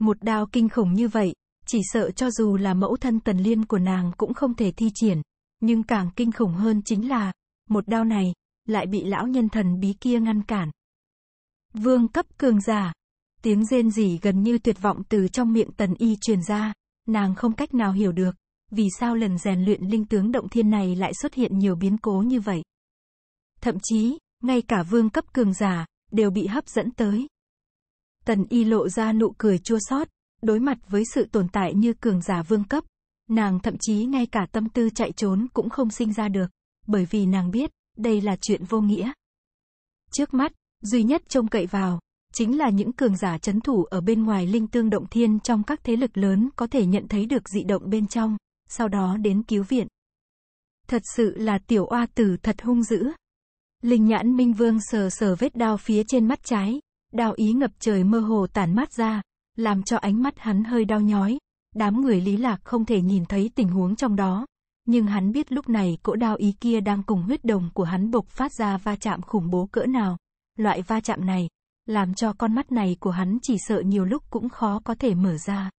Một đao kinh khủng như vậy, chỉ sợ cho dù là mẫu thân Tần Liên của nàng cũng không thể thi triển, nhưng càng kinh khủng hơn chính là, một đao này, lại bị lão nhân thần bí kia ngăn cản. Vương cấp cường giả. Tiếng rên rỉ gần như tuyệt vọng từ trong miệng tần y truyền ra. Nàng không cách nào hiểu được, vì sao lần rèn luyện linh tướng động thiên này lại xuất hiện nhiều biến cố như vậy. Thậm chí, ngay cả vương cấp cường giả, đều bị hấp dẫn tới. Tần y lộ ra nụ cười chua xót đối mặt với sự tồn tại như cường giả vương cấp. Nàng thậm chí ngay cả tâm tư chạy trốn cũng không sinh ra được, bởi vì nàng biết, đây là chuyện vô nghĩa. Trước mắt, duy nhất trông cậy vào, chính là những cường giả chấn thủ ở bên ngoài linh tương động thiên trong các thế lực lớn có thể nhận thấy được dị động bên trong, sau đó đến cứu viện. Thật sự là tiểu oa tử thật hung dữ. Linh nhãn minh vương sờ sờ vết đao phía trên mắt trái, đao ý ngập trời mơ hồ tản mát ra, làm cho ánh mắt hắn hơi đau nhói. Đám người lý lạc không thể nhìn thấy tình huống trong đó, nhưng hắn biết lúc này cỗ đao ý kia đang cùng huyết đồng của hắn bộc phát ra va chạm khủng bố cỡ nào. Loại va chạm này, làm cho con mắt này của hắn chỉ sợ nhiều lúc cũng khó có thể mở ra.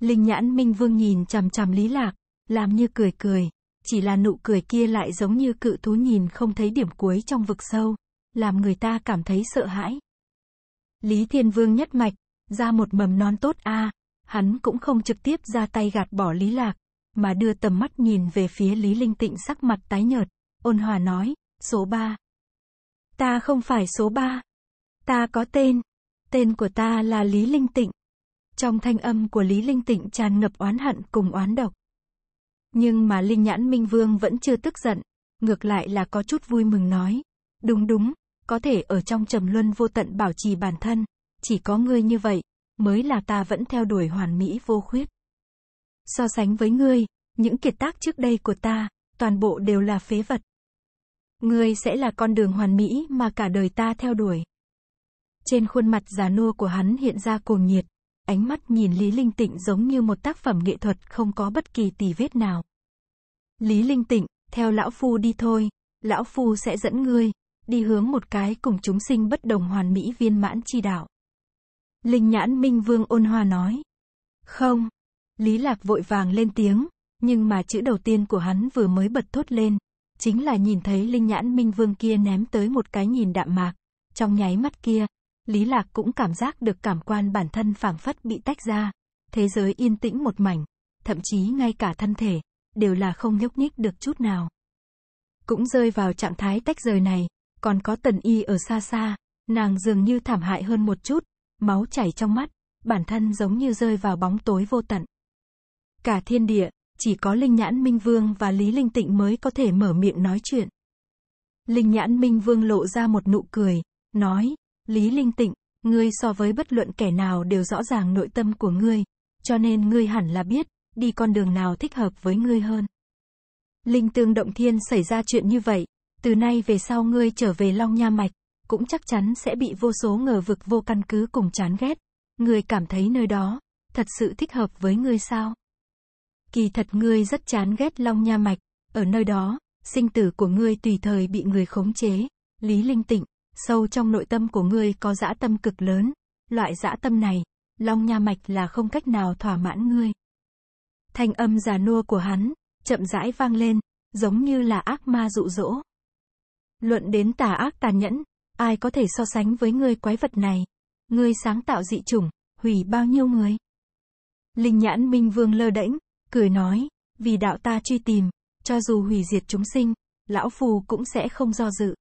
Linh nhãn Minh Vương nhìn chằm chằm Lý Lạc, làm như cười cười, chỉ là nụ cười kia lại giống như cự thú nhìn không thấy điểm cuối trong vực sâu, làm người ta cảm thấy sợ hãi. Lý Thiên Vương nhất mạch, ra một mầm non tốt a, hắn cũng không trực tiếp ra tay gạt bỏ Lý Lạc, mà đưa tầm mắt nhìn về phía Lý Linh Tịnh sắc mặt tái nhợt, ôn hòa nói, số 3. Ta không phải số 3. Ta có tên. Tên của ta là Lý Linh Tịnh. Trong thanh âm của Lý Linh Tịnh tràn ngập oán hận cùng oán độc. Nhưng mà Linh Nhãn Minh Vương vẫn chưa tức giận, ngược lại là có chút vui mừng nói. Đúng đúng, có thể ở trong trầm luân vô tận bảo trì bản thân, chỉ có ngươi như vậy, mới là ta vẫn theo đuổi hoàn mỹ vô khuyết. So sánh với ngươi, những kiệt tác trước đây của ta, toàn bộ đều là phế vật. Ngươi sẽ là con đường hoàn mỹ mà cả đời ta theo đuổi. Trên khuôn mặt già nua của hắn hiện ra cuồng nhiệt, ánh mắt nhìn Lý Linh Tịnh giống như một tác phẩm nghệ thuật không có bất kỳ tì vết nào. Lý Linh Tịnh, theo lão phu đi thôi, lão phu sẽ dẫn ngươi, đi hướng một cái cùng chúng sinh bất đồng hoàn mỹ viên mãn chi đạo. Linh nhãn Minh Vương ôn hòa nói. Không, Lý Lạc vội vàng lên tiếng, nhưng mà chữ đầu tiên của hắn vừa mới bật thốt lên, chính là nhìn thấy linh nhãn minh vương kia ném tới một cái nhìn đạm mạc. Trong nháy mắt kia, Lý Lạc cũng cảm giác được cảm quan bản thân phảng phất bị tách ra, thế giới yên tĩnh một mảnh, thậm chí ngay cả thân thể, đều là không nhúc nhích được chút nào. Cũng rơi vào trạng thái tách rời này, còn có tần y ở xa xa, nàng dường như thảm hại hơn một chút, máu chảy trong mắt, bản thân giống như rơi vào bóng tối vô tận cả thiên địa, chỉ có Linh Nhãn Minh Vương và Lý Linh Tịnh mới có thể mở miệng nói chuyện. Linh Nhãn Minh Vương lộ ra một nụ cười, nói, Lý Linh Tịnh, ngươi so với bất luận kẻ nào đều rõ ràng nội tâm của ngươi, cho nên ngươi hẳn là biết, đi con đường nào thích hợp với ngươi hơn. Linh tương động thiên xảy ra chuyện như vậy, từ nay về sau ngươi trở về Long Nha Mạch, cũng chắc chắn sẽ bị vô số ngờ vực vô căn cứ cùng chán ghét. Ngươi cảm thấy nơi đó, thật sự thích hợp với ngươi sao? kỳ thật ngươi rất chán ghét long nha mạch, ở nơi đó, sinh tử của ngươi tùy thời bị người khống chế. Lý Linh Tịnh, sâu trong nội tâm của ngươi có dã tâm cực lớn, loại dã tâm này, long nha mạch là không cách nào thỏa mãn ngươi. Thanh âm già nua của hắn, chậm rãi vang lên, giống như là ác ma dụ dỗ. Luận đến tà ác tàn nhẫn, ai có thể so sánh với ngươi quái vật này? Ngươi sáng tạo dị chủng, hủy bao nhiêu người? Linh nhãn minh vương lơ đễnh, cười nói, vì đạo ta truy tìm, cho dù hủy diệt chúng sinh, lão phu cũng sẽ không do dự.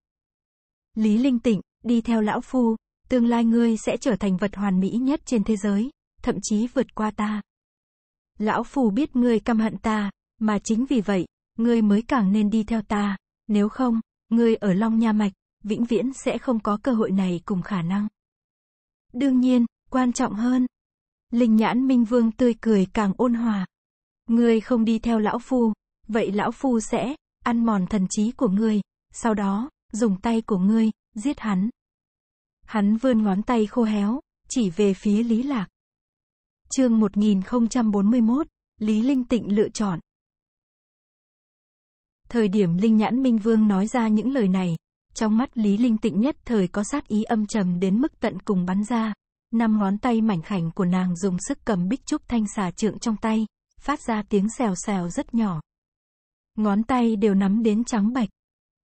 Lý Linh Tịnh, đi theo lão phu, tương lai ngươi sẽ trở thành vật hoàn mỹ nhất trên thế giới, thậm chí vượt qua ta. Lão phu biết ngươi căm hận ta, mà chính vì vậy, ngươi mới càng nên đi theo ta, nếu không, ngươi ở Long Nha Mạch, vĩnh viễn sẽ không có cơ hội này cùng khả năng. Đương nhiên, quan trọng hơn, Linh nhãn Minh Vương tươi cười càng ôn hòa, Ngươi không đi theo lão phu, vậy lão phu sẽ ăn mòn thần trí của ngươi, sau đó, dùng tay của ngươi, giết hắn. Hắn vươn ngón tay khô héo, chỉ về phía Lý Lạc. Chương 1041, Lý Linh Tịnh lựa chọn. Thời điểm Linh Nhãn Minh Vương nói ra những lời này, trong mắt Lý Linh Tịnh nhất thời có sát ý âm trầm đến mức tận cùng bắn ra. Năm ngón tay mảnh khảnh của nàng dùng sức cầm bích trúc thanh xà trượng trong tay, phát ra tiếng xèo xèo rất nhỏ. Ngón tay đều nắm đến trắng bạch.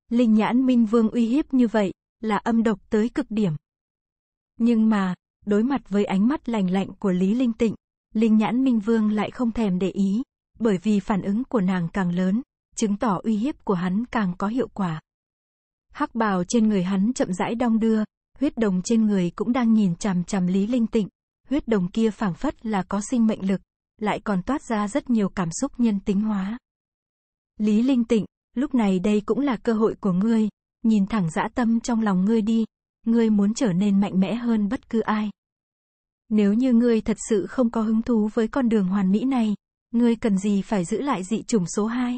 Linh nhãn minh vương uy hiếp như vậy, là âm độc tới cực điểm. Nhưng mà, đối mặt với ánh mắt lành lạnh của Lý Linh Tịnh, Linh nhãn minh vương lại không thèm để ý, bởi vì phản ứng của nàng càng lớn, chứng tỏ uy hiếp của hắn càng có hiệu quả. Hắc bào trên người hắn chậm rãi đong đưa, huyết đồng trên người cũng đang nhìn chằm chằm Lý Linh Tịnh, huyết đồng kia phảng phất là có sinh mệnh lực, lại còn toát ra rất nhiều cảm xúc nhân tính hóa. Lý Linh Tịnh, lúc này đây cũng là cơ hội của ngươi, nhìn thẳng dã tâm trong lòng ngươi đi, ngươi muốn trở nên mạnh mẽ hơn bất cứ ai. Nếu như ngươi thật sự không có hứng thú với con đường hoàn mỹ này, ngươi cần gì phải giữ lại dị chủng số 2?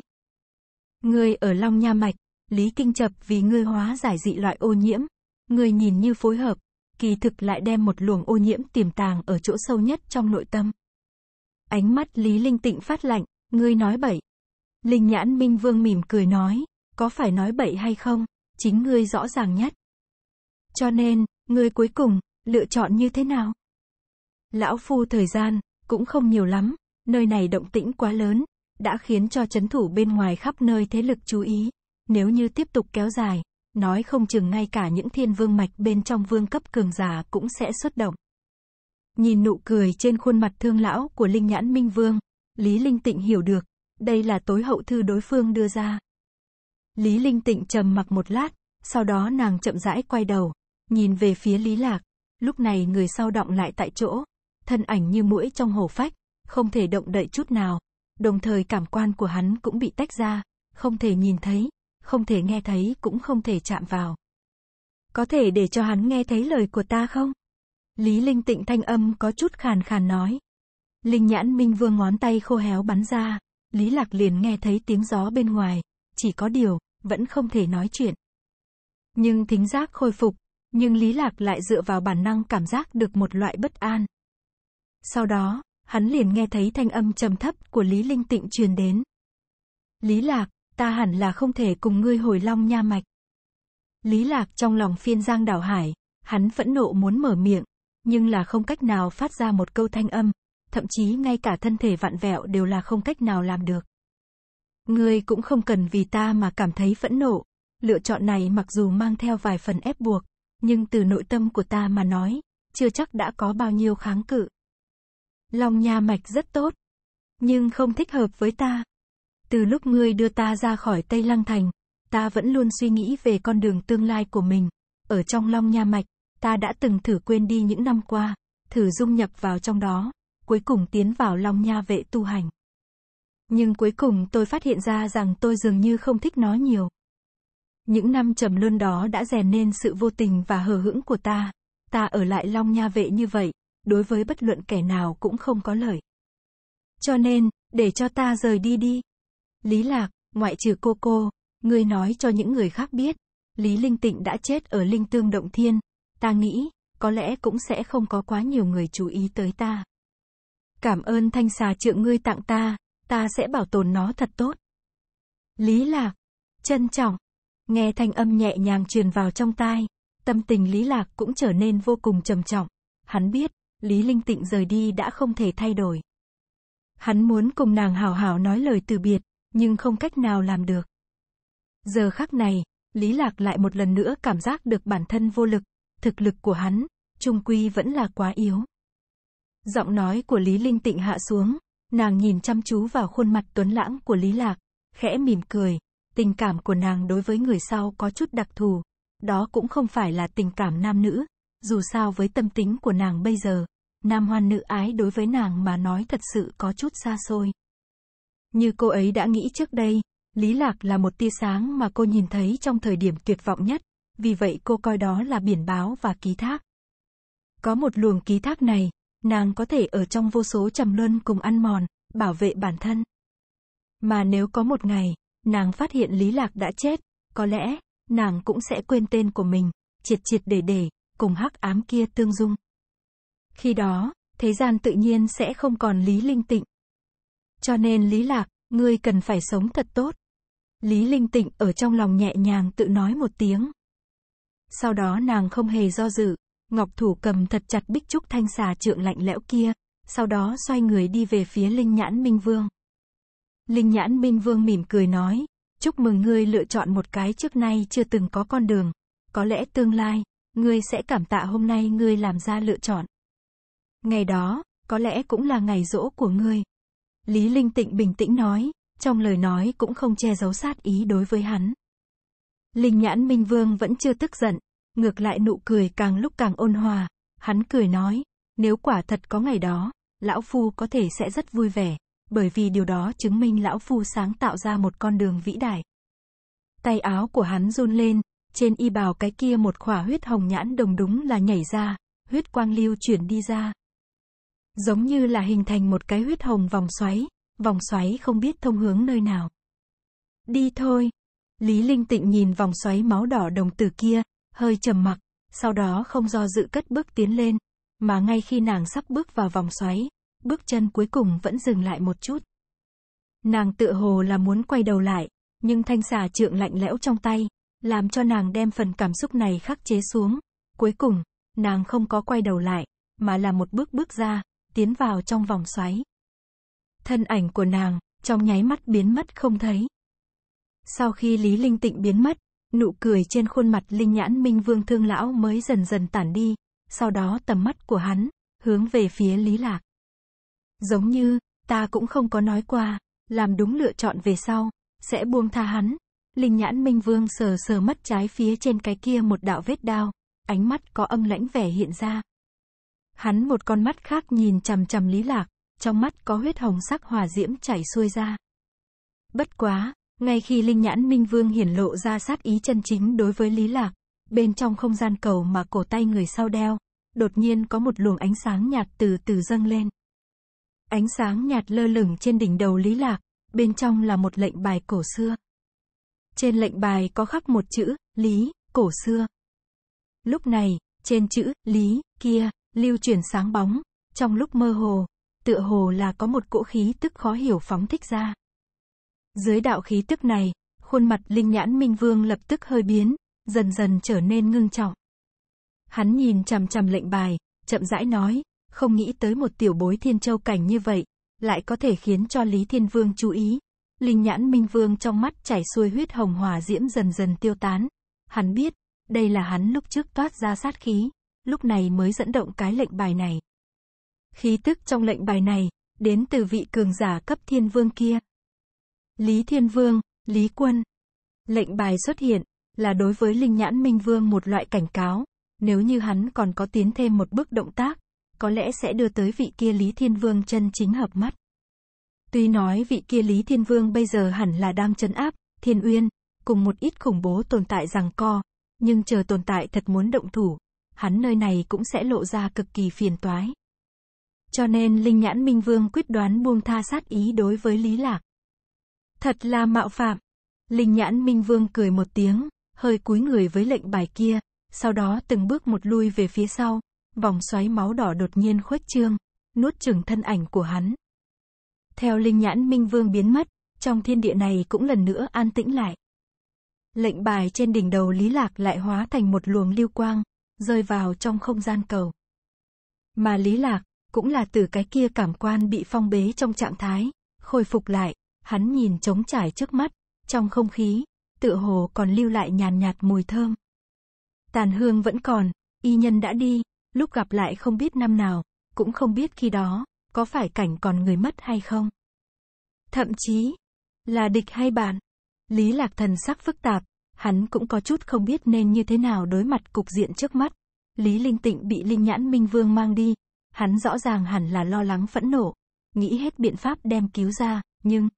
Ngươi ở Long Nha Mạch, Lý Kinh Chập vì ngươi hóa giải dị loại ô nhiễm, ngươi nhìn như phối hợp, kỳ thực lại đem một luồng ô nhiễm tiềm tàng ở chỗ sâu nhất trong nội tâm. Ánh mắt Lý Linh Tịnh phát lạnh, ngươi nói bậy. Linh nhãn Minh Vương mỉm cười nói, có phải nói bậy hay không, chính ngươi rõ ràng nhất. Cho nên, ngươi cuối cùng, lựa chọn như thế nào? Lão Phu thời gian, cũng không nhiều lắm, nơi này động tĩnh quá lớn, đã khiến cho chấn thủ bên ngoài khắp nơi thế lực chú ý. Nếu như tiếp tục kéo dài, nói không chừng ngay cả những thiên vương mạch bên trong vương cấp cường giả cũng sẽ xuất động. Nhìn nụ cười trên khuôn mặt thương lão của Linh Nhãn Minh Vương, Lý Linh Tịnh hiểu được, đây là tối hậu thư đối phương đưa ra. Lý Linh Tịnh trầm mặc một lát, sau đó nàng chậm rãi quay đầu, nhìn về phía Lý Lạc, lúc này người sau động lại tại chỗ, thân ảnh như mũi trong hổ phách, không thể động đậy chút nào, đồng thời cảm quan của hắn cũng bị tách ra, không thể nhìn thấy, không thể nghe thấy cũng không thể chạm vào. Có thể để cho hắn nghe thấy lời của ta không? Lý Linh Tịnh thanh âm có chút khàn khàn nói. Linh nhãn minh vương ngón tay khô héo bắn ra, Lý Lạc liền nghe thấy tiếng gió bên ngoài, chỉ có điều, vẫn không thể nói chuyện. Nhưng thính giác khôi phục, nhưng Lý Lạc lại dựa vào bản năng cảm giác được một loại bất an. Sau đó, hắn liền nghe thấy thanh âm trầm thấp của Lý Linh Tịnh truyền đến. Lý Lạc, ta hẳn là không thể cùng ngươi hồi long nha mạch. Lý Lạc trong lòng phiên giang đảo hải, hắn phẫn nộ muốn mở miệng, nhưng là không cách nào phát ra một câu thanh âm, thậm chí ngay cả thân thể vạn vẹo đều là không cách nào làm được. Ngươi cũng không cần vì ta mà cảm thấy phẫn nộ, lựa chọn này mặc dù mang theo vài phần ép buộc, nhưng từ nội tâm của ta mà nói, chưa chắc đã có bao nhiêu kháng cự. Lòng nhà mạch rất tốt, nhưng không thích hợp với ta. Từ lúc ngươi đưa ta ra khỏi Tây Lăng Thành, ta vẫn luôn suy nghĩ về con đường tương lai của mình, ở trong long nha mạch, Ta đã từng thử quên đi những năm qua, thử dung nhập vào trong đó, cuối cùng tiến vào long nha vệ tu hành. Nhưng cuối cùng tôi phát hiện ra rằng tôi dường như không thích nó nhiều. Những năm trầm luân đó đã rèn nên sự vô tình và hờ hững của ta. Ta ở lại Long Nha Vệ như vậy, đối với bất luận kẻ nào cũng không có lợi. Cho nên, để cho ta rời đi đi. Lý Lạc, ngoại trừ cô cô, ngươi nói cho những người khác biết, Lý Linh Tịnh đã chết ở Linh Tương Động Thiên, ta nghĩ, có lẽ cũng sẽ không có quá nhiều người chú ý tới ta. Cảm ơn thanh xà trượng ngươi tặng ta, ta sẽ bảo tồn nó thật tốt. Lý lạc, trân trọng, nghe thanh âm nhẹ nhàng truyền vào trong tai, tâm tình Lý lạc cũng trở nên vô cùng trầm trọng. Hắn biết, Lý Linh Tịnh rời đi đã không thể thay đổi. Hắn muốn cùng nàng hào hào nói lời từ biệt, nhưng không cách nào làm được. Giờ khắc này, Lý Lạc lại một lần nữa cảm giác được bản thân vô lực, thực lực của hắn, trung quy vẫn là quá yếu. Giọng nói của Lý Linh Tịnh hạ xuống, nàng nhìn chăm chú vào khuôn mặt tuấn lãng của Lý Lạc, khẽ mỉm cười, tình cảm của nàng đối với người sau có chút đặc thù, đó cũng không phải là tình cảm nam nữ, dù sao với tâm tính của nàng bây giờ, nam hoan nữ ái đối với nàng mà nói thật sự có chút xa xôi. Như cô ấy đã nghĩ trước đây, Lý Lạc là một tia sáng mà cô nhìn thấy trong thời điểm tuyệt vọng nhất, vì vậy cô coi đó là biển báo và ký thác. Có một luồng ký thác này, nàng có thể ở trong vô số trầm luân cùng ăn mòn, bảo vệ bản thân. Mà nếu có một ngày, nàng phát hiện Lý Lạc đã chết, có lẽ, nàng cũng sẽ quên tên của mình, triệt triệt để để, cùng hắc ám kia tương dung. Khi đó, thế gian tự nhiên sẽ không còn Lý Linh Tịnh. Cho nên Lý Lạc, ngươi cần phải sống thật tốt. Lý Linh Tịnh ở trong lòng nhẹ nhàng tự nói một tiếng. Sau đó nàng không hề do dự, Ngọc Thủ cầm thật chặt bích trúc thanh xà trượng lạnh lẽo kia, sau đó xoay người đi về phía Linh Nhãn Minh Vương. Linh Nhãn Minh Vương mỉm cười nói, chúc mừng ngươi lựa chọn một cái trước nay chưa từng có con đường, có lẽ tương lai, ngươi sẽ cảm tạ hôm nay ngươi làm ra lựa chọn. Ngày đó, có lẽ cũng là ngày rỗ của ngươi. Lý Linh Tịnh bình tĩnh nói, trong lời nói cũng không che giấu sát ý đối với hắn. Linh nhãn Minh Vương vẫn chưa tức giận, ngược lại nụ cười càng lúc càng ôn hòa, hắn cười nói, nếu quả thật có ngày đó, lão phu có thể sẽ rất vui vẻ, bởi vì điều đó chứng minh lão phu sáng tạo ra một con đường vĩ đại. Tay áo của hắn run lên, trên y bào cái kia một khỏa huyết hồng nhãn đồng đúng là nhảy ra, huyết quang lưu chuyển đi ra. Giống như là hình thành một cái huyết hồng vòng xoáy, vòng xoáy không biết thông hướng nơi nào. Đi thôi, Lý Linh Tịnh nhìn vòng xoáy máu đỏ đồng tử kia, hơi trầm mặc, sau đó không do dự cất bước tiến lên, mà ngay khi nàng sắp bước vào vòng xoáy, bước chân cuối cùng vẫn dừng lại một chút. Nàng tự hồ là muốn quay đầu lại, nhưng thanh xà trượng lạnh lẽo trong tay, làm cho nàng đem phần cảm xúc này khắc chế xuống. Cuối cùng, nàng không có quay đầu lại, mà là một bước bước ra, tiến vào trong vòng xoáy. Thân ảnh của nàng, trong nháy mắt biến mất không thấy. Sau khi Lý Linh Tịnh biến mất, nụ cười trên khuôn mặt Linh Nhãn Minh Vương Thương Lão mới dần dần tản đi, sau đó tầm mắt của hắn, hướng về phía Lý Lạc. Giống như, ta cũng không có nói qua, làm đúng lựa chọn về sau, sẽ buông tha hắn. Linh Nhãn Minh Vương sờ sờ mắt trái phía trên cái kia một đạo vết đao, ánh mắt có âm lãnh vẻ hiện ra. Hắn một con mắt khác nhìn chằm chằm Lý Lạc, trong mắt có huyết hồng sắc hòa diễm chảy xuôi ra. Bất quá, ngay khi Linh Nhãn Minh Vương hiển lộ ra sát ý chân chính đối với Lý Lạc, bên trong không gian cầu mà cổ tay người sau đeo, đột nhiên có một luồng ánh sáng nhạt từ từ dâng lên. Ánh sáng nhạt lơ lửng trên đỉnh đầu Lý Lạc, bên trong là một lệnh bài cổ xưa. Trên lệnh bài có khắc một chữ, Lý, cổ xưa. Lúc này, trên chữ, Lý, kia, lưu chuyển sáng bóng, trong lúc mơ hồ, tựa hồ là có một cỗ khí tức khó hiểu phóng thích ra. Dưới đạo khí tức này, khuôn mặt linh nhãn minh vương lập tức hơi biến, dần dần trở nên ngưng trọng. Hắn nhìn chằm chằm lệnh bài, chậm rãi nói, không nghĩ tới một tiểu bối thiên châu cảnh như vậy, lại có thể khiến cho Lý Thiên Vương chú ý. Linh nhãn minh vương trong mắt chảy xuôi huyết hồng hòa diễm dần dần tiêu tán. Hắn biết, đây là hắn lúc trước toát ra sát khí, lúc này mới dẫn động cái lệnh bài này. Khí tức trong lệnh bài này, đến từ vị cường giả cấp thiên vương kia. Lý Thiên Vương, Lý Quân. Lệnh bài xuất hiện, là đối với Linh Nhãn Minh Vương một loại cảnh cáo, nếu như hắn còn có tiến thêm một bước động tác, có lẽ sẽ đưa tới vị kia Lý Thiên Vương chân chính hợp mắt. Tuy nói vị kia Lý Thiên Vương bây giờ hẳn là đang chấn áp, Thiên Uyên, cùng một ít khủng bố tồn tại rằng co, nhưng chờ tồn tại thật muốn động thủ, hắn nơi này cũng sẽ lộ ra cực kỳ phiền toái. Cho nên Linh Nhãn Minh Vương quyết đoán buông tha sát ý đối với Lý Lạc. Thật là mạo phạm. Linh nhãn Minh Vương cười một tiếng, hơi cúi người với lệnh bài kia, sau đó từng bước một lui về phía sau, vòng xoáy máu đỏ đột nhiên khuếch trương, nuốt chửng thân ảnh của hắn. Theo linh nhãn Minh Vương biến mất, trong thiên địa này cũng lần nữa an tĩnh lại. Lệnh bài trên đỉnh đầu Lý Lạc lại hóa thành một luồng lưu quang, rơi vào trong không gian cầu. Mà Lý Lạc, cũng là từ cái kia cảm quan bị phong bế trong trạng thái, khôi phục lại, hắn nhìn trống trải trước mắt, trong không khí, tựa hồ còn lưu lại nhàn nhạt mùi thơm. Tàn hương vẫn còn, y nhân đã đi, lúc gặp lại không biết năm nào, cũng không biết khi đó, có phải cảnh còn người mất hay không. Thậm chí, là địch hay bạn. Lý Lạc Thần sắc phức tạp, hắn cũng có chút không biết nên như thế nào đối mặt cục diện trước mắt. Lý Linh Tịnh bị Linh Nhãn Minh Vương mang đi, hắn rõ ràng hẳn là lo lắng phẫn nộ, nghĩ hết biện pháp đem cứu ra, nhưng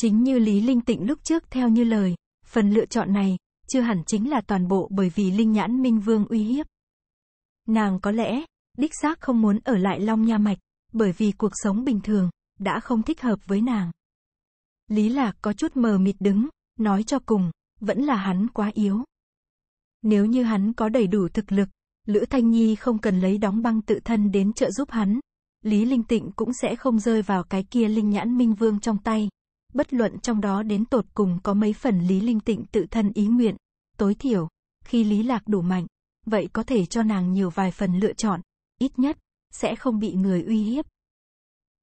Chính như Lý Linh Tịnh lúc trước theo như lời, phần lựa chọn này, chưa hẳn chính là toàn bộ bởi vì Linh Nhãn Minh Vương uy hiếp. Nàng có lẽ, đích xác không muốn ở lại Long Nha Mạch, bởi vì cuộc sống bình thường, đã không thích hợp với nàng. Lý Lạc có chút mờ mịt đứng, nói cho cùng, vẫn là hắn quá yếu. Nếu như hắn có đầy đủ thực lực, Lữ Thanh Nhi không cần lấy đóng băng tự thân đến trợ giúp hắn. Lý Linh Tịnh cũng sẽ không rơi vào cái kia linh nhãn minh vương trong tay, bất luận trong đó đến tột cùng có mấy phần Lý Linh Tịnh tự thân ý nguyện, tối thiểu, khi Lý Lạc đủ mạnh, vậy có thể cho nàng nhiều vài phần lựa chọn, ít nhất, sẽ không bị người uy hiếp.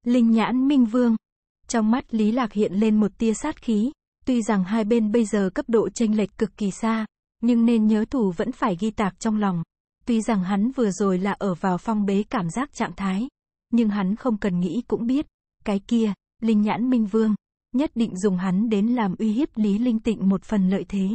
Linh nhãn Minh Vương Trong mắt Lý Lạc hiện lên một tia sát khí, tuy rằng hai bên bây giờ cấp độ tranh lệch cực kỳ xa, nhưng nên nhớ thủ vẫn phải ghi tạc trong lòng. Tuy rằng hắn vừa rồi là ở vào phong bế cảm giác trạng thái, nhưng hắn không cần nghĩ cũng biết, cái kia, Linh nhãn Minh Vương, nhất định dùng hắn đến làm uy hiếp Lý Linh Tịnh một phần lợi thế.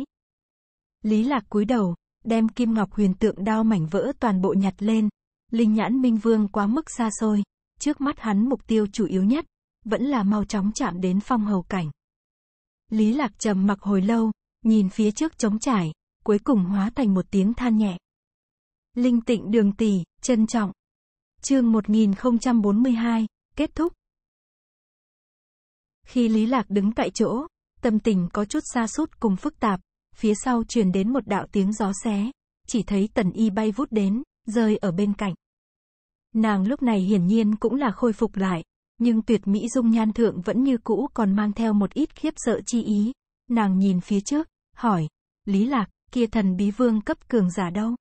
Lý Lạc cúi đầu, đem kim ngọc huyền tượng đao mảnh vỡ toàn bộ nhặt lên. Linh nhãn Minh Vương quá mức xa xôi, trước mắt hắn mục tiêu chủ yếu nhất, vẫn là mau chóng chạm đến phong hầu cảnh. Lý Lạc trầm mặc hồi lâu, nhìn phía trước trống trải, cuối cùng hóa thành một tiếng than nhẹ. Linh tịnh đường tỷ, trân trọng. Chương 1042, kết thúc. Khi Lý Lạc đứng tại chỗ, tâm tình có chút xa sút cùng phức tạp, phía sau truyền đến một đạo tiếng gió xé, chỉ thấy tần y bay vút đến, rơi ở bên cạnh. Nàng lúc này hiển nhiên cũng là khôi phục lại, nhưng tuyệt mỹ dung nhan thượng vẫn như cũ còn mang theo một ít khiếp sợ chi ý. Nàng nhìn phía trước, hỏi, Lý Lạc, kia thần bí vương cấp cường giả đâu?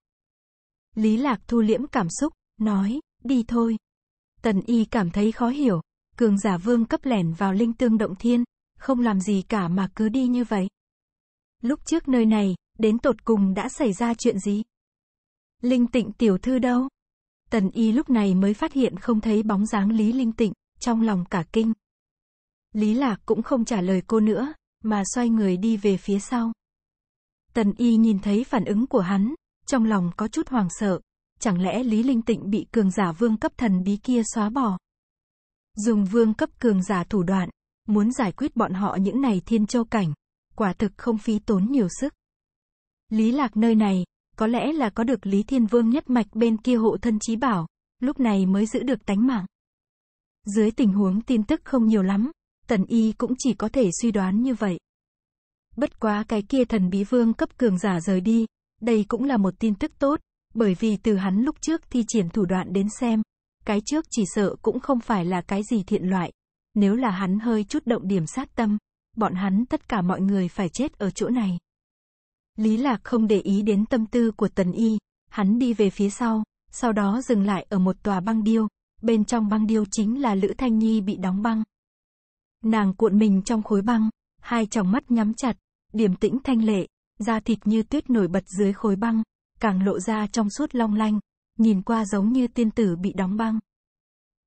Lý Lạc thu liễm cảm xúc, nói, đi thôi. Tần y cảm thấy khó hiểu, cường giả vương cấp lẻn vào linh tương động thiên, không làm gì cả mà cứ đi như vậy. Lúc trước nơi này, đến tột cùng đã xảy ra chuyện gì? Linh tịnh tiểu thư đâu? Tần y lúc này mới phát hiện không thấy bóng dáng Lý Linh tịnh, trong lòng cả kinh. Lý lạc cũng không trả lời cô nữa, mà xoay người đi về phía sau. Tần y nhìn thấy phản ứng của hắn, trong lòng có chút hoàng sợ, chẳng lẽ Lý Linh Tịnh bị cường giả vương cấp thần bí kia xóa bỏ? Dùng vương cấp cường giả thủ đoạn, muốn giải quyết bọn họ những này thiên châu cảnh, quả thực không phí tốn nhiều sức. Lý Lạc nơi này, có lẽ là có được Lý Thiên Vương nhất mạch bên kia hộ thân chí bảo, lúc này mới giữ được tánh mạng. Dưới tình huống tin tức không nhiều lắm, Tần Y cũng chỉ có thể suy đoán như vậy. Bất quá cái kia thần bí vương cấp cường giả rời đi, đây cũng là một tin tức tốt, bởi vì từ hắn lúc trước thi triển thủ đoạn đến xem, cái trước chỉ sợ cũng không phải là cái gì thiện loại. Nếu là hắn hơi chút động điểm sát tâm, bọn hắn tất cả mọi người phải chết ở chỗ này. Lý Lạc không để ý đến tâm tư của Tần Y, hắn đi về phía sau, sau đó dừng lại ở một tòa băng điêu, bên trong băng điêu chính là Lữ Thanh Nhi bị đóng băng. Nàng cuộn mình trong khối băng, hai tròng mắt nhắm chặt, điểm tĩnh thanh lệ, da thịt như tuyết nổi bật dưới khối băng, càng lộ ra trong suốt long lanh, nhìn qua giống như tiên tử bị đóng băng.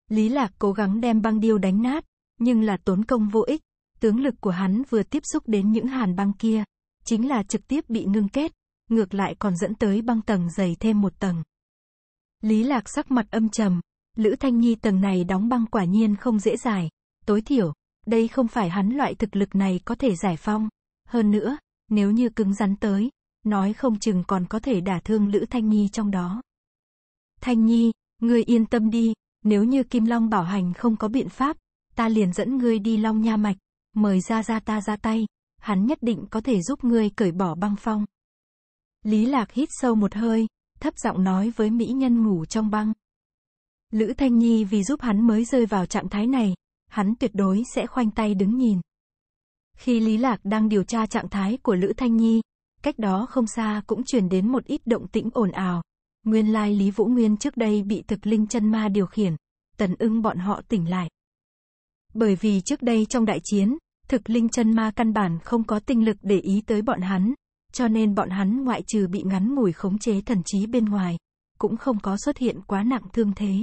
Lý Lạc cố gắng đem băng điêu đánh nát, nhưng là tốn công vô ích, tướng lực của hắn vừa tiếp xúc đến những hàn băng kia, chính là trực tiếp bị ngưng kết, ngược lại còn dẫn tới băng tầng dày thêm một tầng. Lý Lạc sắc mặt âm trầm, Lữ Thanh Nhi tầng này đóng băng quả nhiên không dễ giải, tối thiểu, đây không phải hắn loại thực lực này có thể giải phong. Hơn nữa, nếu như cứng rắn tới, nói không chừng còn có thể đả thương Lữ Thanh Nhi trong đó. Thanh Nhi, ngươi yên tâm đi, nếu như Kim Long bảo hành không có biện pháp, ta liền dẫn ngươi đi Long Nha Mạch, mời ra ra ta ra tay, hắn nhất định có thể giúp ngươi cởi bỏ băng phong. Lý Lạc hít sâu một hơi, thấp giọng nói với mỹ nhân ngủ trong băng. Lữ Thanh Nhi vì giúp hắn mới rơi vào trạng thái này, hắn tuyệt đối sẽ khoanh tay đứng nhìn. Khi Lý Lạc đang điều tra trạng thái của Lữ Thanh Nhi, cách đó không xa cũng truyền đến một ít động tĩnh ồn ào, Nguyên lai Lý Vũ Nguyên trước đây bị thực linh chân ma điều khiển, tần ưng bọn họ tỉnh lại. Bởi vì trước đây trong đại chiến, thực linh chân ma căn bản không có tinh lực để ý tới bọn hắn, cho nên bọn hắn ngoại trừ bị ngắn ngủi khống chế thần trí bên ngoài, cũng không có xuất hiện quá nặng thương thế.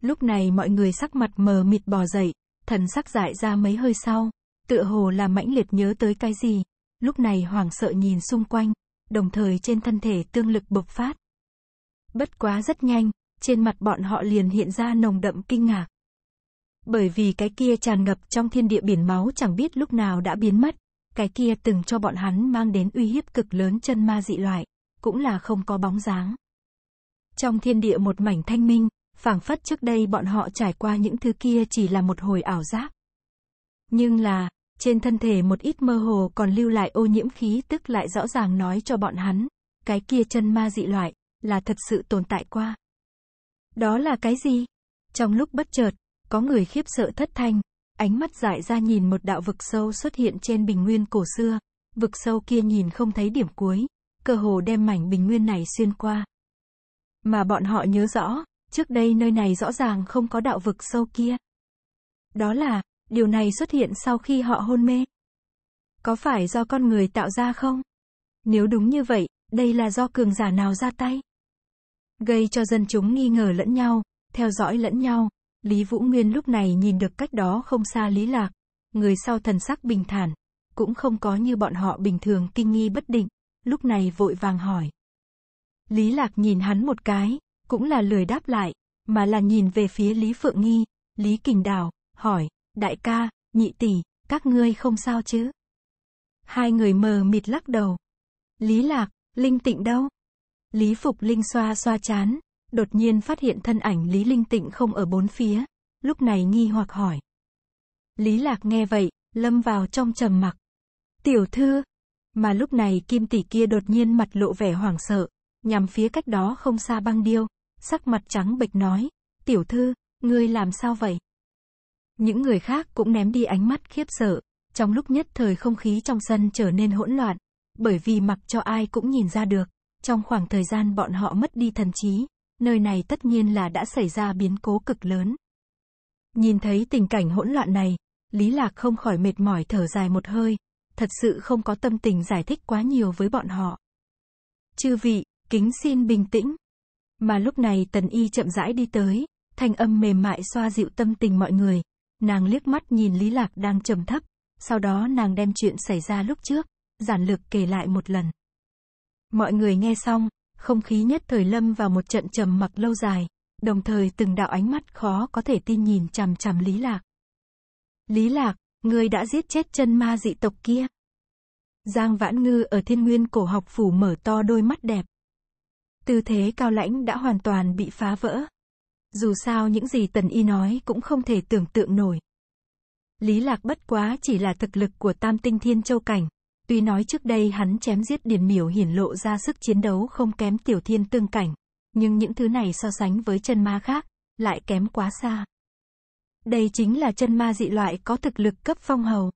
Lúc này mọi người sắc mặt mờ mịt bò dậy, thần sắc dại ra mấy hơi sau, tựa hồ là mãnh liệt nhớ tới cái gì, lúc này hoảng sợ nhìn xung quanh, đồng thời trên thân thể tương lực bộc phát, Bất quá rất nhanh, trên mặt bọn họ liền hiện ra nồng đậm kinh ngạc. Bởi vì cái kia tràn ngập trong thiên địa biển máu chẳng biết lúc nào đã biến mất, cái kia từng cho bọn hắn mang đến uy hiếp cực lớn chân ma dị loại, cũng là không có bóng dáng. Trong thiên địa một mảnh thanh minh, phảng phất trước đây bọn họ trải qua những thứ kia chỉ là một hồi ảo giác. Nhưng là, trên thân thể một ít mơ hồ còn lưu lại ô nhiễm khí tức lại rõ ràng nói cho bọn hắn, cái kia chân ma dị loại, là thật sự tồn tại qua. Đó là cái gì? Trong lúc bất chợt, có người khiếp sợ thất thanh, ánh mắt dại ra nhìn một đạo vực sâu xuất hiện trên bình nguyên cổ xưa, vực sâu kia nhìn không thấy điểm cuối, cơ hồ đem mảnh bình nguyên này xuyên qua. Mà bọn họ nhớ rõ, trước đây nơi này rõ ràng không có đạo vực sâu kia. Đó là, điều này xuất hiện sau khi họ hôn mê. Có phải do con người tạo ra không? Nếu đúng như vậy, đây là do cường giả nào ra tay? gây cho dân chúng nghi ngờ lẫn nhau, theo dõi lẫn nhau. Lý Vũ Nguyên lúc này nhìn được cách đó không xa Lý Lạc, người sau thần sắc bình thản, cũng không có như bọn họ bình thường kinh nghi bất định, lúc này vội vàng hỏi. Lý Lạc nhìn hắn một cái, cũng là lười đáp lại, mà là nhìn về phía Lý Phượng Nghi, Lý Kình Đào, hỏi, đại ca, nhị tỷ, các ngươi không sao chứ? Hai người mờ mịt lắc đầu. Lý Lạc, Linh Tịnh đâu? Lý Phục Linh xoa xoa chán, đột nhiên phát hiện thân ảnh Lý Linh Tịnh không ở bốn phía, lúc này nghi hoặc hỏi. Lý Lạc nghe vậy, lâm vào trong trầm mặc. Tiểu thư, mà lúc này kim tỷ kia đột nhiên mặt lộ vẻ hoảng sợ, nhằm phía cách đó không xa băng điêu, sắc mặt trắng bệch nói, tiểu thư, ngươi làm sao vậy? Những người khác cũng ném đi ánh mắt khiếp sợ, trong lúc nhất thời không khí trong sân trở nên hỗn loạn, bởi vì mặc cho ai cũng nhìn ra được, trong khoảng thời gian bọn họ mất đi thần trí, nơi này tất nhiên là đã xảy ra biến cố cực lớn. Nhìn thấy tình cảnh hỗn loạn này, Lý Lạc không khỏi mệt mỏi thở dài một hơi, thật sự không có tâm tình giải thích quá nhiều với bọn họ. Chư vị, kính xin bình tĩnh. Mà lúc này Tần Y chậm rãi đi tới, thanh âm mềm mại xoa dịu tâm tình mọi người. Nàng liếc mắt nhìn Lý Lạc đang trầm thấp, sau đó nàng đem chuyện xảy ra lúc trước, giản lược kể lại một lần. Mọi người nghe xong, không khí nhất thời lâm vào một trận trầm mặc lâu dài, đồng thời từng đạo ánh mắt khó có thể tin nhìn chằm chằm Lý Lạc. Lý Lạc, ngươi đã giết chết chân ma dị tộc kia. Giang Vãn Ngư ở thiên nguyên cổ học phủ mở to đôi mắt đẹp. Tư thế cao lãnh đã hoàn toàn bị phá vỡ. Dù sao những gì Tần Y nói cũng không thể tưởng tượng nổi. Lý Lạc bất quá chỉ là thực lực của tam tinh thiên châu cảnh, Tuy nói trước đây hắn chém giết Điền Miểu hiển lộ ra sức chiến đấu không kém Tiểu Thiên Tương Cảnh, nhưng những thứ này so sánh với chân ma khác, lại kém quá xa. Đây chính là chân ma dị loại có thực lực cấp phong hầu.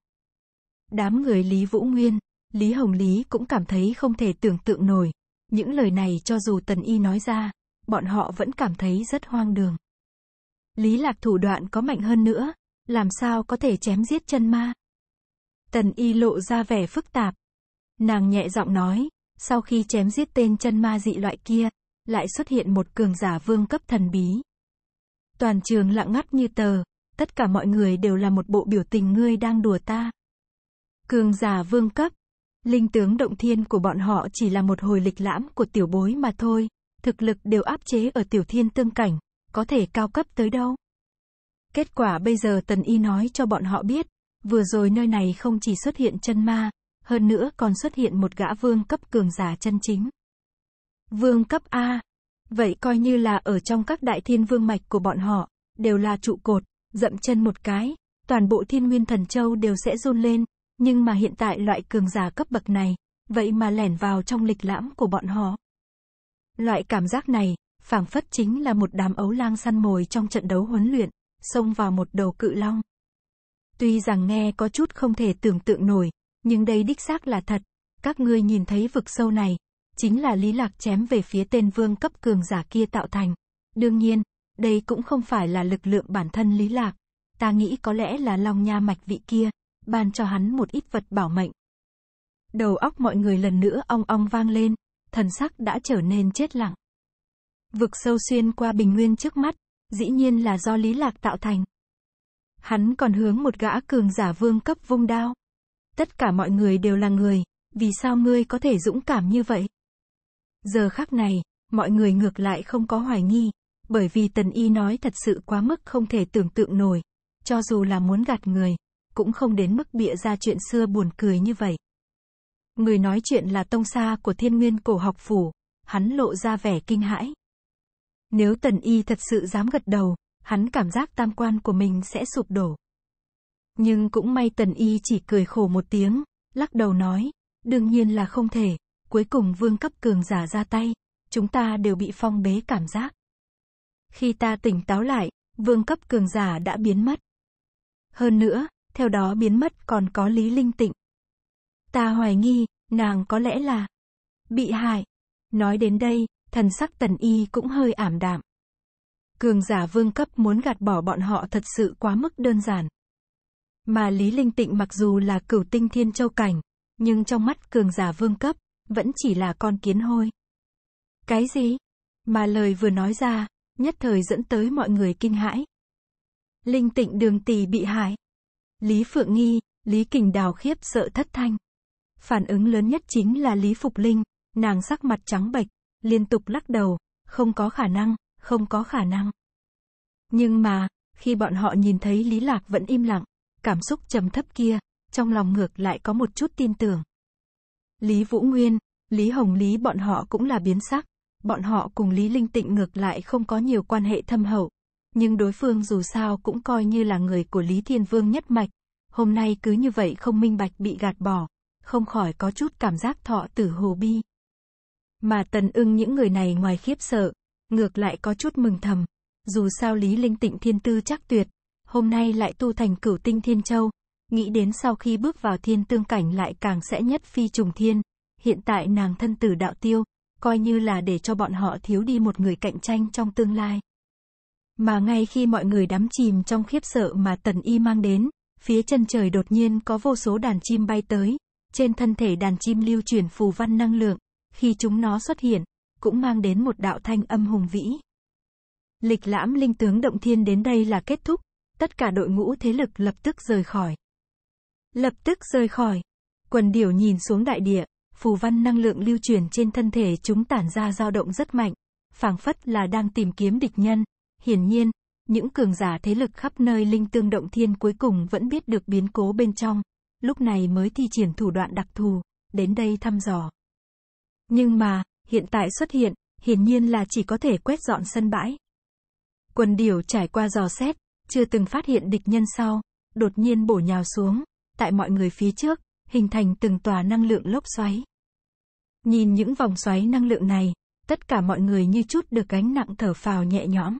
Đám người Lý Vũ Nguyên, Lý Hồng Lý cũng cảm thấy không thể tưởng tượng nổi. Những lời này cho dù Tần Y nói ra, bọn họ vẫn cảm thấy rất hoang đường. Lý Lạc thủ đoạn có mạnh hơn nữa, làm sao có thể chém giết chân ma? Tần y lộ ra vẻ phức tạp. Nàng nhẹ giọng nói, sau khi chém giết tên chân ma dị loại kia, lại xuất hiện một cường giả vương cấp thần bí. Toàn trường lặng ngắt như tờ, tất cả mọi người đều là một bộ biểu tình ngươi đang đùa ta. Cường giả vương cấp, linh tướng động thiên của bọn họ chỉ là một hồi lịch lãm của tiểu bối mà thôi, thực lực đều áp chế ở tiểu thiên tương cảnh, có thể cao cấp tới đâu. Kết quả bây giờ tần y nói cho bọn họ biết, Vừa rồi nơi này không chỉ xuất hiện chân ma, hơn nữa còn xuất hiện một gã vương cấp cường giả chân chính. Vương cấp A. Vậy coi như là ở trong các đại thiên vương mạch của bọn họ, đều là trụ cột, dậm chân một cái, toàn bộ thiên nguyên thần châu đều sẽ run lên, nhưng mà hiện tại loại cường giả cấp bậc này, vậy mà lẻn vào trong lịch lãm của bọn họ. Loại cảm giác này, phảng phất chính là một đám ấu lang săn mồi trong trận đấu huấn luyện, xông vào một đầu cự long. Tuy rằng nghe có chút không thể tưởng tượng nổi, nhưng đây đích xác là thật. Các ngươi nhìn thấy vực sâu này, chính là Lý Lạc chém về phía tên vương cấp cường giả kia tạo thành. Đương nhiên, đây cũng không phải là lực lượng bản thân Lý Lạc. Ta nghĩ có lẽ là Long Nha Mạch vị kia, ban cho hắn một ít vật bảo mệnh. Đầu óc mọi người lần nữa ong ong vang lên, thần sắc đã trở nên chết lặng. Vực sâu xuyên qua bình nguyên trước mắt, dĩ nhiên là do Lý Lạc tạo thành. Hắn còn hướng một gã cường giả vương cấp vung đao. Tất cả mọi người đều là người, vì sao ngươi có thể dũng cảm như vậy? Giờ khắc này, mọi người ngược lại không có hoài nghi, bởi vì tần y nói thật sự quá mức không thể tưởng tượng nổi, cho dù là muốn gạt người, cũng không đến mức bịa ra chuyện xưa buồn cười như vậy. Người nói chuyện là tông xa của thiên nguyên cổ học phủ, hắn lộ ra vẻ kinh hãi. Nếu tần y thật sự dám gật đầu, hắn cảm giác tam quan của mình sẽ sụp đổ. Nhưng cũng may tần y chỉ cười khổ một tiếng, lắc đầu nói, đương nhiên là không thể, cuối cùng vương cấp cường giả ra tay, chúng ta đều bị phong bế cảm giác. Khi ta tỉnh táo lại, vương cấp cường giả đã biến mất. Hơn nữa, theo đó biến mất còn có Lý Linh Tịnh. Ta hoài nghi, nàng có lẽ là bị hại. Nói đến đây, thần sắc tần y cũng hơi ảm đạm cường giả vương cấp muốn gạt bỏ bọn họ thật sự quá mức đơn giản. Mà Lý Linh Tịnh mặc dù là cửu tinh thiên châu cảnh, nhưng trong mắt cường giả vương cấp, vẫn chỉ là con kiến hôi. Cái gì? Mà lời vừa nói ra, nhất thời dẫn tới mọi người kinh hãi. Linh Tịnh đường tỷ bị hại. Lý Phượng Nghi, Lý Kình Đào khiếp sợ thất thanh. Phản ứng lớn nhất chính là Lý Phục Linh, nàng sắc mặt trắng bệch, liên tục lắc đầu, không có khả năng, không có khả năng. Nhưng mà, khi bọn họ nhìn thấy Lý Lạc vẫn im lặng, cảm xúc trầm thấp kia, trong lòng ngược lại có một chút tin tưởng. Lý Vũ Nguyên, Lý Hồng Lý bọn họ cũng là biến sắc, bọn họ cùng Lý Linh Tịnh ngược lại không có nhiều quan hệ thâm hậu, nhưng đối phương dù sao cũng coi như là người của Lý Thiên Vương nhất mạch, hôm nay cứ như vậy không minh bạch bị gạt bỏ, không khỏi có chút cảm giác thọ tử hồ bi. Mà tần ưng những người này ngoài khiếp sợ, ngược lại có chút mừng thầm. Dù sao Lý Linh Tịnh thiên tư chắc tuyệt, hôm nay lại tu thành cửu tinh thiên châu, nghĩ đến sau khi bước vào thiên tương cảnh lại càng sẽ nhất phi trùng thiên, hiện tại nàng thân tử đạo tiêu, coi như là để cho bọn họ thiếu đi một người cạnh tranh trong tương lai. Mà ngay khi mọi người đắm chìm trong khiếp sợ mà tần y mang đến, phía chân trời đột nhiên có vô số đàn chim bay tới, trên thân thể đàn chim lưu chuyển phù văn năng lượng, khi chúng nó xuất hiện, cũng mang đến một đạo thanh âm hùng vĩ. Lịch lãm linh tướng động thiên đến đây là kết thúc, tất cả đội ngũ thế lực lập tức rời khỏi. Lập tức rời khỏi. Quần điểu nhìn xuống đại địa, phù văn năng lượng lưu truyền trên thân thể chúng tản ra dao động rất mạnh, phảng phất là đang tìm kiếm địch nhân. Hiển nhiên, những cường giả thế lực khắp nơi linh tương động thiên cuối cùng vẫn biết được biến cố bên trong, lúc này mới thi triển thủ đoạn đặc thù, đến đây thăm dò. Nhưng mà, hiện tại xuất hiện, hiển nhiên là chỉ có thể quét dọn sân bãi. Quần điểu trải qua dò xét, chưa từng phát hiện địch nhân sau, đột nhiên bổ nhào xuống, tại mọi người phía trước, hình thành từng tòa năng lượng lốc xoáy. Nhìn những vòng xoáy năng lượng này, tất cả mọi người như chút được gánh nặng thở phào nhẹ nhõm.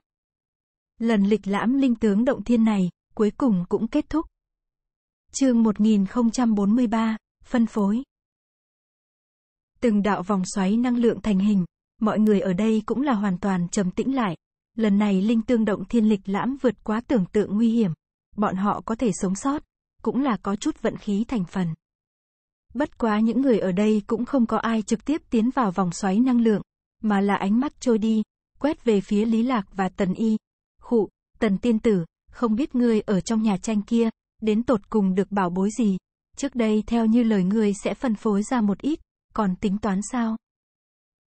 Lần lịch lãm linh tướng động thiên này, cuối cùng cũng kết thúc. Chương 1043, phân phối từng đạo vòng xoáy năng lượng thành hình, mọi người ở đây cũng là hoàn toàn trầm tĩnh lại. Lần này linh tương động thiên lịch lãm vượt quá tưởng tượng nguy hiểm, bọn họ có thể sống sót, cũng là có chút vận khí thành phần. Bất quá những người ở đây cũng không có ai trực tiếp tiến vào vòng xoáy năng lượng, mà là ánh mắt trôi đi, quét về phía Lý Lạc và Tần Y. Khụ, Tần Tiên Tử, không biết ngươi ở trong nhà tranh kia, đến tột cùng được bảo bối gì. Trước đây theo như lời ngươi sẽ phân phối ra một ít, còn tính toán sao?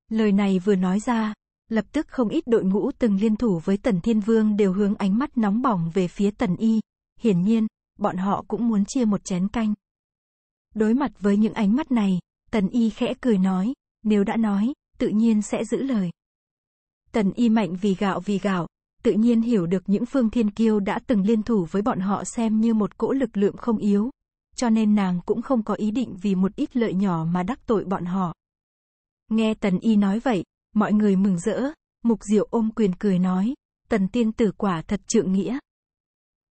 Lời này vừa nói ra, lập tức không ít đội ngũ từng liên thủ với Tần Thiên Vương đều hướng ánh mắt nóng bỏng về phía Tần Y. Hiển nhiên, bọn họ cũng muốn chia một chén canh. Đối mặt với những ánh mắt này, Tần Y khẽ cười nói, nếu đã nói, tự nhiên sẽ giữ lời. Tần Y mạnh vì gạo vì gạo, tự nhiên hiểu được những phương thiên kiêu đã từng liên thủ với bọn họ xem như một cỗ lực lượng không yếu, cho nên nàng cũng không có ý định vì một ít lợi nhỏ mà đắc tội bọn họ. Nghe Tần Y nói vậy, mọi người mừng rỡ, Mục Diệu ôm quyền cười nói, Tần tiên tử quả thật trượng nghĩa.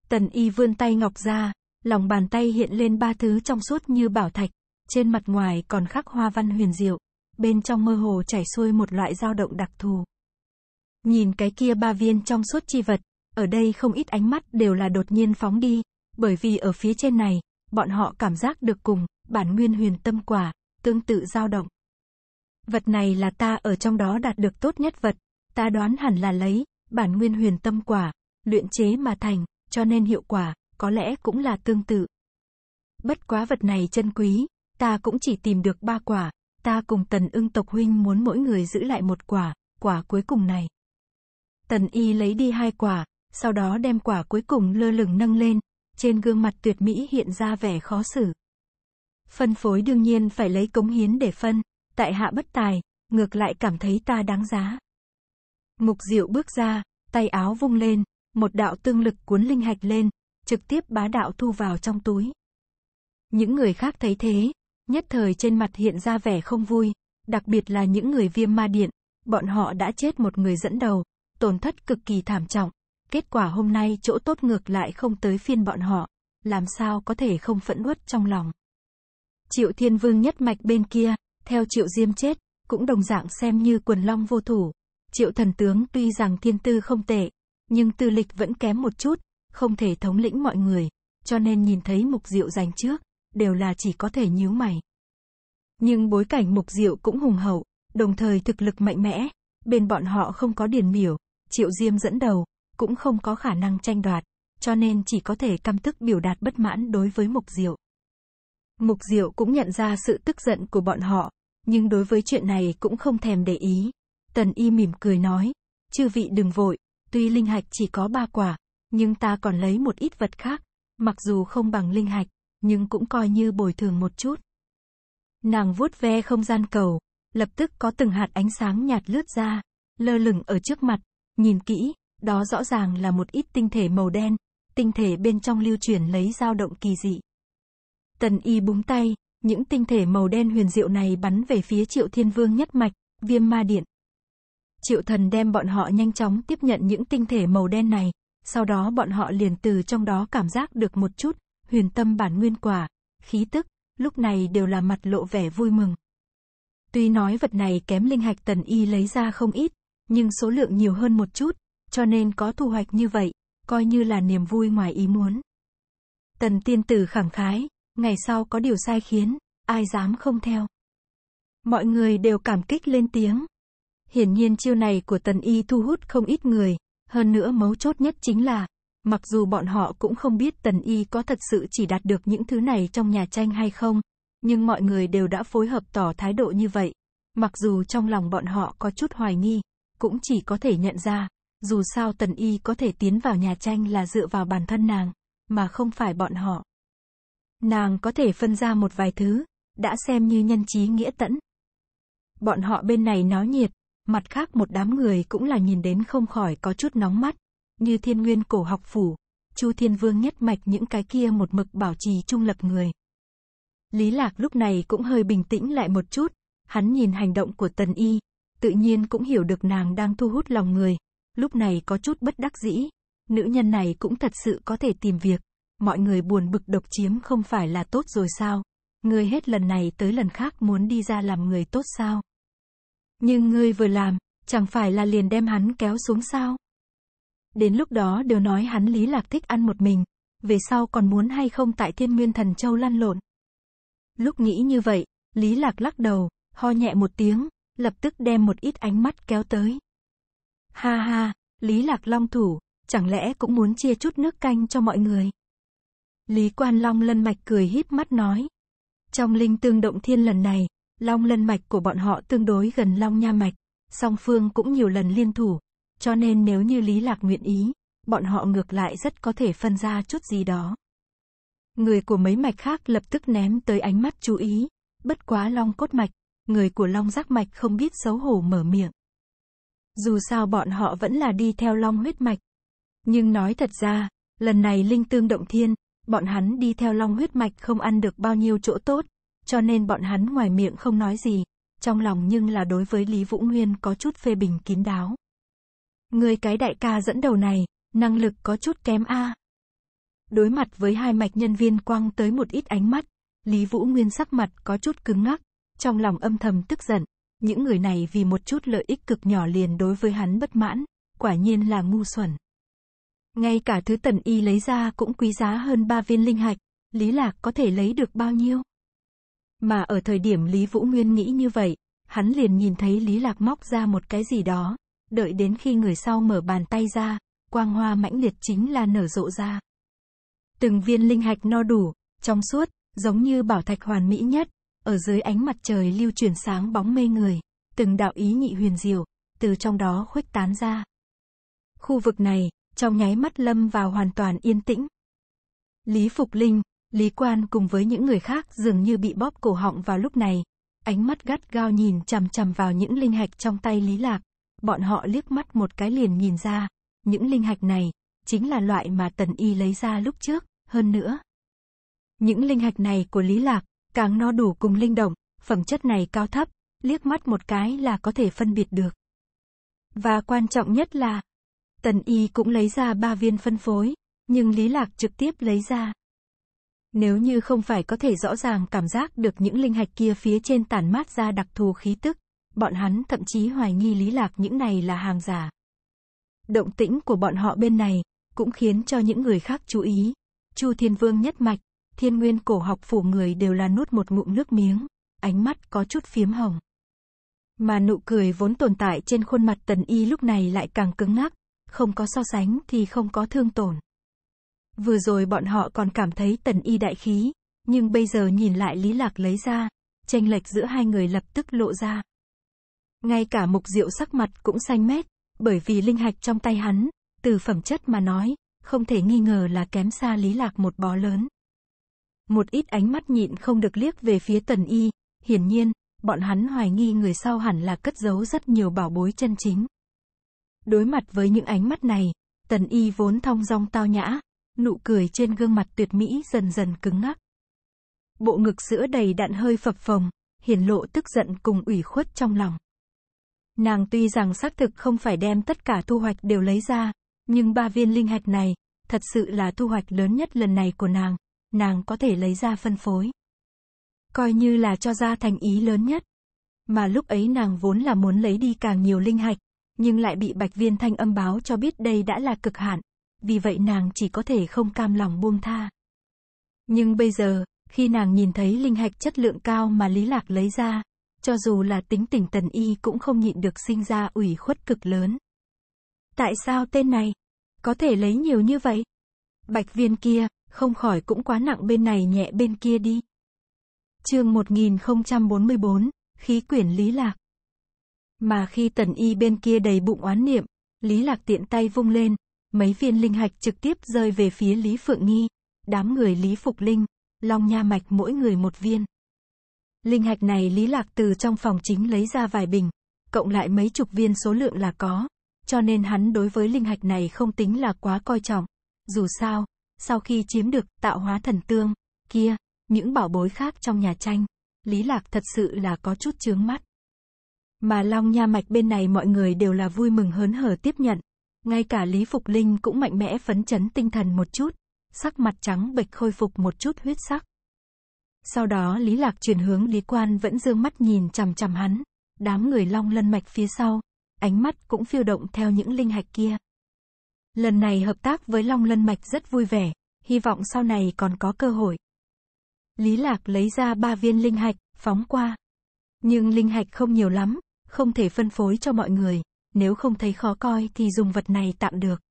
Tần Y vươn tay ngọc ra, lòng bàn tay hiện lên ba thứ trong suốt như bảo thạch, trên mặt ngoài còn khắc hoa văn huyền diệu, bên trong mơ hồ chảy xuôi một loại dao động đặc thù. Nhìn cái kia ba viên trong suốt chi vật, ở đây không ít ánh mắt đều là đột nhiên phóng đi, bởi vì ở phía trên này, bọn họ cảm giác được cùng, bản nguyên huyền tâm quả, tương tự dao động. Vật này là ta ở trong đó đạt được tốt nhất vật, ta đoán hẳn là lấy, bản nguyên huyền tâm quả, luyện chế mà thành, cho nên hiệu quả, có lẽ cũng là tương tự. Bất quá vật này chân quý, ta cũng chỉ tìm được ba quả, ta cùng tần ưng tộc huynh muốn mỗi người giữ lại một quả, quả cuối cùng này. Tần y lấy đi hai quả, sau đó đem quả cuối cùng lơ lửng nâng lên, trên gương mặt tuyệt mỹ hiện ra vẻ khó xử. Phân phối đương nhiên phải lấy cống hiến để phân, tại hạ bất tài, ngược lại cảm thấy ta đáng giá. Mục diệu bước ra, tay áo vung lên, một đạo tương lực cuốn linh hạch lên, trực tiếp bá đạo thu vào trong túi. Những người khác thấy thế, nhất thời trên mặt hiện ra vẻ không vui, đặc biệt là những người viêm ma điện, bọn họ đã chết một người dẫn đầu, tổn thất cực kỳ thảm trọng. Kết quả hôm nay chỗ tốt ngược lại không tới phiên bọn họ, làm sao có thể không phẫn uất trong lòng. Triệu Thiên Vương nhất mạch bên kia, theo Triệu Diêm chết, cũng đồng dạng xem như quần long vô thủ. Triệu thần tướng tuy rằng thiên tư không tệ, nhưng tư lịch vẫn kém một chút, không thể thống lĩnh mọi người, cho nên nhìn thấy mục diệu giành trước, đều là chỉ có thể nhíu mày. Nhưng bối cảnh mục diệu cũng hùng hậu, đồng thời thực lực mạnh mẽ, bên bọn họ không có điền miểu, triệu diêm dẫn đầu, cũng không có khả năng tranh đoạt, cho nên chỉ có thể căm tức biểu đạt bất mãn đối với Mục Diệu. Mục Diệu cũng nhận ra sự tức giận của bọn họ, nhưng đối với chuyện này cũng không thèm để ý. Tần Y mỉm cười nói, chư vị đừng vội, tuy linh hạch chỉ có ba quả, nhưng ta còn lấy một ít vật khác, mặc dù không bằng linh hạch, nhưng cũng coi như bồi thường một chút. Nàng vuốt ve không gian cầu, lập tức có từng hạt ánh sáng nhạt lướt ra, lơ lửng ở trước mặt, nhìn kỹ, đó rõ ràng là một ít tinh thể màu đen, tinh thể bên trong lưu chuyển lấy dao động kỳ dị. Tần y búng tay, những tinh thể màu đen huyền diệu này bắn về phía triệu thiên vương nhất mạch, viêm ma điện. Triệu thần đem bọn họ nhanh chóng tiếp nhận những tinh thể màu đen này, sau đó bọn họ liền từ trong đó cảm giác được một chút, huyền tâm bản nguyên quả, khí tức, lúc này đều là mặt lộ vẻ vui mừng. Tuy nói vật này kém linh hạch tần y lấy ra không ít, nhưng số lượng nhiều hơn một chút, cho nên có thu hoạch như vậy, coi như là niềm vui ngoài ý muốn. Tần tiên tử khẳng khái, ngày sau có điều sai khiến, ai dám không theo. Mọi người đều cảm kích lên tiếng. Hiển nhiên chiêu này của tần y thu hút không ít người, hơn nữa mấu chốt nhất chính là, mặc dù bọn họ cũng không biết tần y có thật sự chỉ đạt được những thứ này trong nhà tranh hay không, nhưng mọi người đều đã phối hợp tỏ thái độ như vậy. Mặc dù trong lòng bọn họ có chút hoài nghi, cũng chỉ có thể nhận ra, dù sao Tần Y có thể tiến vào nhà tranh là dựa vào bản thân nàng, mà không phải bọn họ. Nàng có thể phân ra một vài thứ, đã xem như nhân trí nghĩa tẫn. Bọn họ bên này náo nhiệt, mặt khác một đám người cũng là nhìn đến không khỏi có chút nóng mắt, như thiên nguyên cổ học phủ, Chu Thiên Vương nhất mạch những cái kia một mực bảo trì trung lập người. Lý Lạc lúc này cũng hơi bình tĩnh lại một chút, hắn nhìn hành động của Tần Y, tự nhiên cũng hiểu được nàng đang thu hút lòng người, lúc này có chút bất đắc dĩ. Nữ nhân này cũng thật sự có thể tìm việc. Mọi người buồn bực độc chiếm không phải là tốt rồi sao? Ngươi hết lần này tới lần khác muốn đi ra làm người tốt sao? Nhưng ngươi vừa làm, chẳng phải là liền đem hắn kéo xuống sao? Đến lúc đó đều nói hắn lý lạc thích ăn một mình, về sau còn muốn hay không tại thiên nguyên thần châu lăn lộn. Lúc nghĩ như vậy, lý lạc lắc đầu, ho nhẹ một tiếng, lập tức đem một ít ánh mắt kéo tới. Ha ha, Lý Lạc Long thủ, chẳng lẽ cũng muốn chia chút nước canh cho mọi người? Lý Quan Long lân mạch cười híp mắt nói. Trong linh tương động thiên lần này, long lân mạch của bọn họ tương đối gần long nha mạch, song phương cũng nhiều lần liên thủ, cho nên nếu như Lý Lạc nguyện ý, bọn họ ngược lại rất có thể phân ra chút gì đó. Người của mấy mạch khác lập tức ném tới ánh mắt chú ý, bất quá long cốt mạch, người của long giác mạch không biết xấu hổ mở miệng dù sao bọn họ vẫn là đi theo long huyết mạch. Nhưng nói thật ra, lần này linh tương động thiên, bọn hắn đi theo long huyết mạch không ăn được bao nhiêu chỗ tốt, cho nên bọn hắn ngoài miệng không nói gì, trong lòng nhưng là đối với Lý Vũ Nguyên có chút phê bình kín đáo. Người cái đại ca dẫn đầu này, năng lực có chút kém a. Đối mặt với hai mạch nhân viên quăng tới một ít ánh mắt, Lý Vũ Nguyên sắc mặt có chút cứng ngắc, trong lòng âm thầm tức giận, những người này vì một chút lợi ích cực nhỏ liền đối với hắn bất mãn, quả nhiên là ngu xuẩn. Ngay cả thứ tần y lấy ra cũng quý giá hơn ba viên linh hạch, Lý Lạc có thể lấy được bao nhiêu? Mà ở thời điểm Lý Vũ Nguyên nghĩ như vậy, hắn liền nhìn thấy Lý Lạc móc ra một cái gì đó, đợi đến khi người sau mở bàn tay ra, quang hoa mãnh liệt chính là nở rộ ra. Từng viên linh hạch no đủ, trong suốt, giống như bảo thạch hoàn mỹ nhất, ở dưới ánh mặt trời lưu chuyển sáng bóng mê người, từng đạo ý nhị huyền diệu, từ trong đó khuếch tán ra. Khu vực này, trong nháy mắt lâm vào hoàn toàn yên tĩnh. Lý Phục Linh, Lý Quan cùng với những người khác dường như bị bóp cổ họng vào lúc này, ánh mắt gắt gao nhìn chằm chằm vào những linh hạch trong tay Lý Lạc, bọn họ liếc mắt một cái liền nhìn ra, những linh hạch này, chính là loại mà Tần Y lấy ra lúc trước, hơn nữa. Những linh hạch này của Lý Lạc, càng no đủ cùng linh động, phẩm chất này cao thấp, liếc mắt một cái là có thể phân biệt được. Và quan trọng nhất là, Tần Y cũng lấy ra ba viên phân phối, nhưng Lý Lạc trực tiếp lấy ra. Nếu như không phải có thể rõ ràng cảm giác được những linh hạch kia phía trên tản mát ra đặc thù khí tức, bọn hắn thậm chí hoài nghi Lý Lạc những này là hàng giả. Động tĩnh của bọn họ bên này cũng khiến cho những người khác chú ý. Chu Thiên Vương nhất mạch thiên nguyên cổ học phủ người đều là nuốt một ngụm nước miếng, ánh mắt có chút phiếm hồng. Mà nụ cười vốn tồn tại trên khuôn mặt tần y lúc này lại càng cứng ngắc, không có so sánh thì không có thương tổn. Vừa rồi bọn họ còn cảm thấy tần y đại khí, nhưng bây giờ nhìn lại lý lạc lấy ra, tranh lệch giữa hai người lập tức lộ ra. Ngay cả mục diệu sắc mặt cũng xanh mét, bởi vì linh hạch trong tay hắn, từ phẩm chất mà nói, không thể nghi ngờ là kém xa lý lạc một bó lớn một ít ánh mắt nhịn không được liếc về phía tần y, hiển nhiên, bọn hắn hoài nghi người sau hẳn là cất giấu rất nhiều bảo bối chân chính. Đối mặt với những ánh mắt này, tần y vốn thong dong tao nhã, nụ cười trên gương mặt tuyệt mỹ dần dần cứng ngắc. Bộ ngực sữa đầy đạn hơi phập phồng, hiển lộ tức giận cùng ủy khuất trong lòng. Nàng tuy rằng xác thực không phải đem tất cả thu hoạch đều lấy ra, nhưng ba viên linh hạch này, thật sự là thu hoạch lớn nhất lần này của nàng, nàng có thể lấy ra phân phối. Coi như là cho ra thành ý lớn nhất. Mà lúc ấy nàng vốn là muốn lấy đi càng nhiều linh hạch, nhưng lại bị bạch viên thanh âm báo cho biết đây đã là cực hạn, vì vậy nàng chỉ có thể không cam lòng buông tha. Nhưng bây giờ, khi nàng nhìn thấy linh hạch chất lượng cao mà Lý Lạc lấy ra, cho dù là tính tình tần y cũng không nhịn được sinh ra ủy khuất cực lớn. Tại sao tên này, có thể lấy nhiều như vậy? Bạch viên kia, không khỏi cũng quá nặng bên này nhẹ bên kia đi. Chương 1044, khí quyển Lý Lạc. Mà khi Tần Y bên kia đầy bụng oán niệm, Lý Lạc tiện tay vung lên, mấy viên linh hạch trực tiếp rơi về phía Lý Phượng Nghi, đám người Lý Phục Linh, Long Nha Mạch mỗi người một viên. Linh hạch này Lý Lạc từ trong phòng chính lấy ra vài bình, cộng lại mấy chục viên số lượng là có, cho nên hắn đối với linh hạch này không tính là quá coi trọng. Dù sao, sau khi chiếm được tạo hóa thần tương, kia, những bảo bối khác trong nhà tranh, Lý Lạc thật sự là có chút chướng mắt. Mà Long Nha Mạch bên này mọi người đều là vui mừng hớn hở tiếp nhận. Ngay cả Lý Phục Linh cũng mạnh mẽ phấn chấn tinh thần một chút, sắc mặt trắng bệch khôi phục một chút huyết sắc. Sau đó Lý Lạc chuyển hướng Lý Quan vẫn dương mắt nhìn chằm chằm hắn, đám người Long Lân Mạch phía sau, ánh mắt cũng phiêu động theo những linh hạch kia. Lần này hợp tác với Long Lân Mạch rất vui vẻ, hy vọng sau này còn có cơ hội. Lý Lạc lấy ra ba viên linh hạch, phóng qua. Nhưng linh hạch không nhiều lắm, không thể phân phối cho mọi người, nếu không thấy khó coi thì dùng vật này tạm được.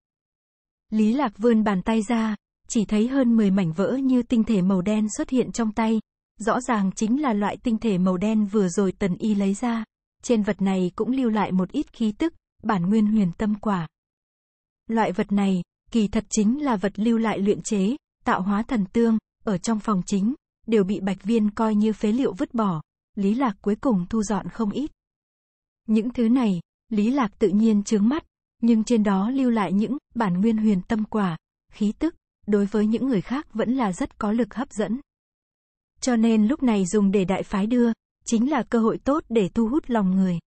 Lý Lạc vươn bàn tay ra, chỉ thấy hơn 10 mảnh vỡ như tinh thể màu đen xuất hiện trong tay, rõ ràng chính là loại tinh thể màu đen vừa rồi Tần Y lấy ra. Trên vật này cũng lưu lại một ít khí tức, bản nguyên huyền tâm quả. Loại vật này, kỳ thật chính là vật lưu lại luyện chế, tạo hóa thần tương, ở trong phòng chính, đều bị bạch viên coi như phế liệu vứt bỏ, Lý Lạc cuối cùng thu dọn không ít. Những thứ này, Lý Lạc tự nhiên chướng mắt, nhưng trên đó lưu lại những bản nguyên huyền tâm quả, khí tức, đối với những người khác vẫn là rất có lực hấp dẫn. Cho nên lúc này dùng để đại phái đưa, chính là cơ hội tốt để thu hút lòng người.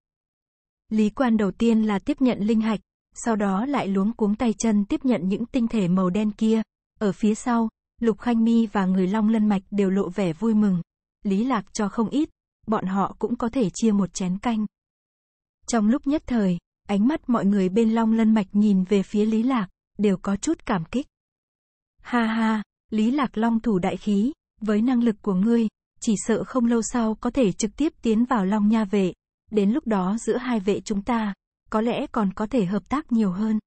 Lý quan đầu tiên là tiếp nhận linh hạch, sau đó lại luống cuống tay chân tiếp nhận những tinh thể màu đen kia. Ở phía sau, Lục Khanh Mi và người Long Lân Mạch đều lộ vẻ vui mừng. Lý Lạc cho không ít, bọn họ cũng có thể chia một chén canh. Trong lúc nhất thời, ánh mắt mọi người bên Long Lân Mạch nhìn về phía Lý Lạc, đều có chút cảm kích. Ha ha, Lý Lạc Long thủ đại khí, với năng lực của ngươi, chỉ sợ không lâu sau có thể trực tiếp tiến vào Long Nha Vệ. Đến lúc đó giữa hai vệ chúng ta, có lẽ còn có thể hợp tác nhiều hơn.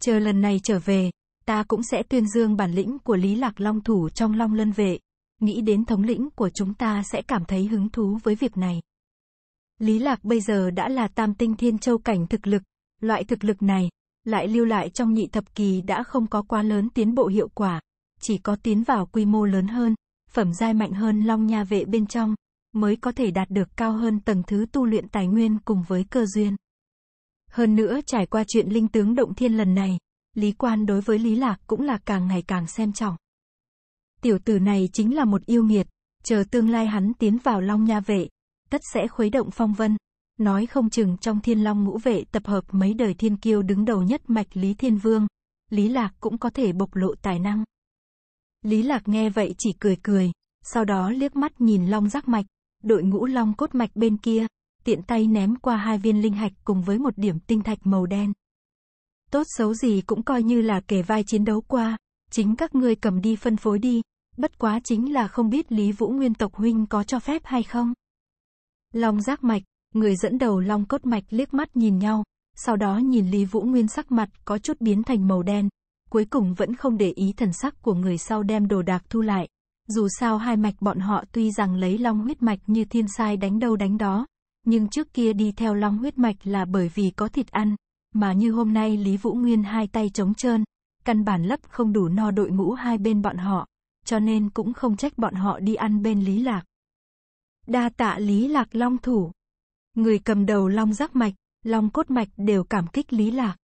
Chờ lần này trở về, ta cũng sẽ tuyên dương bản lĩnh của Lý Lạc Long thủ trong Long Lân Vệ. Nghĩ đến thống lĩnh của chúng ta sẽ cảm thấy hứng thú với việc này. Lý Lạc bây giờ đã là tam tinh thiên châu cảnh thực lực. Loại thực lực này, lại lưu lại trong nhị thập kỳ đã không có quá lớn tiến bộ hiệu quả. Chỉ có tiến vào quy mô lớn hơn, phẩm giai mạnh hơn Long Nha Vệ bên trong, mới có thể đạt được cao hơn tầng thứ tu luyện tài nguyên cùng với cơ duyên. Hơn nữa trải qua chuyện linh tướng động thiên lần này, Lý Quan đối với Lý Lạc cũng là càng ngày càng xem trọng. Tiểu tử này chính là một yêu nghiệt, chờ tương lai hắn tiến vào Long Nha Vệ, tất sẽ khuấy động phong vân. Nói không chừng trong thiên long ngũ vệ tập hợp mấy đời thiên kiêu đứng đầu nhất mạch Lý Thiên Vương, Lý Lạc cũng có thể bộc lộ tài năng. Lý Lạc nghe vậy chỉ cười cười, sau đó liếc mắt nhìn long giác mạch, đội ngũ long cốt mạch bên kia, tiện tay ném qua hai viên linh hạch cùng với một điểm tinh thạch màu đen. Tốt xấu gì cũng coi như là kể vai chiến đấu qua, chính các ngươi cầm đi phân phối đi, bất quá chính là không biết Lý Vũ Nguyên tộc huynh có cho phép hay không. Long giác mạch, người dẫn đầu long cốt mạch liếc mắt nhìn nhau, sau đó nhìn Lý Vũ Nguyên sắc mặt có chút biến thành màu đen, cuối cùng vẫn không để ý thần sắc của người sau đem đồ đạc thu lại. Dù sao hai mạch bọn họ tuy rằng lấy long huyết mạch như thiên sai đánh đâu đánh đó, nhưng trước kia đi theo long huyết mạch là bởi vì có thịt ăn, mà như hôm nay Lý Vũ Nguyên hai tay trống trơn, căn bản lấp không đủ no đội ngũ hai bên bọn họ, cho nên cũng không trách bọn họ đi ăn bên Lý Lạc. Đa tạ Lý Lạc long thủ. Người cầm đầu long giác mạch, long cốt mạch đều cảm kích Lý Lạc.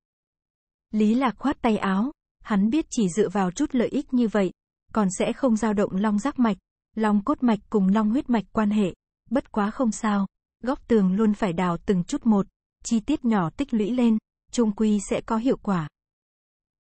Lý Lạc khoát tay áo, hắn biết chỉ dựa vào chút lợi ích như vậy, còn sẽ không dao động long giác mạch, long cốt mạch cùng long huyết mạch quan hệ, bất quá không sao, góc tường luôn phải đào từng chút một, chi tiết nhỏ tích lũy lên, trung quy sẽ có hiệu quả.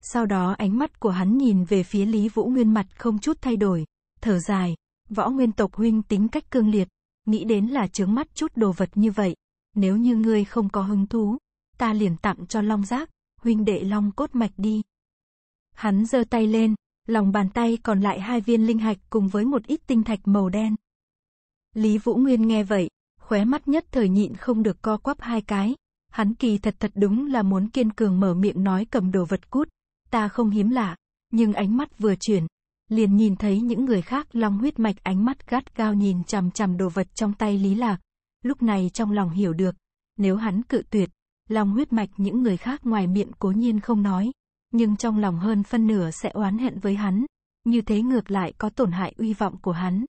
Sau đó ánh mắt của hắn nhìn về phía Lý Vũ Nguyên mặt không chút thay đổi, thở dài, võ nguyên tộc huynh tính cách cương liệt, nghĩ đến là chướng mắt chút đồ vật như vậy, nếu như ngươi không có hứng thú, ta liền tặng cho Long Giác, huynh đệ Long cốt mạch đi. Hắn giơ tay lên, lòng bàn tay còn lại hai viên linh hạch cùng với một ít tinh thạch màu đen. Lý Vũ Nguyên nghe vậy, khóe mắt nhất thời nhịn không được co quắp hai cái. Hắn kỳ thật thật đúng là muốn kiên cường mở miệng nói cầm đồ vật cút, ta không hiếm lạ, nhưng ánh mắt vừa chuyển, liền nhìn thấy những người khác long huyết mạch ánh mắt gắt gao nhìn chằm chằm đồ vật trong tay Lý Lạc, lúc này trong lòng hiểu được, nếu hắn cự tuyệt, long huyết mạch những người khác ngoài miệng cố nhiên không nói, nhưng trong lòng hơn phân nửa sẽ oán hận với hắn, như thế ngược lại có tổn hại uy vọng của hắn.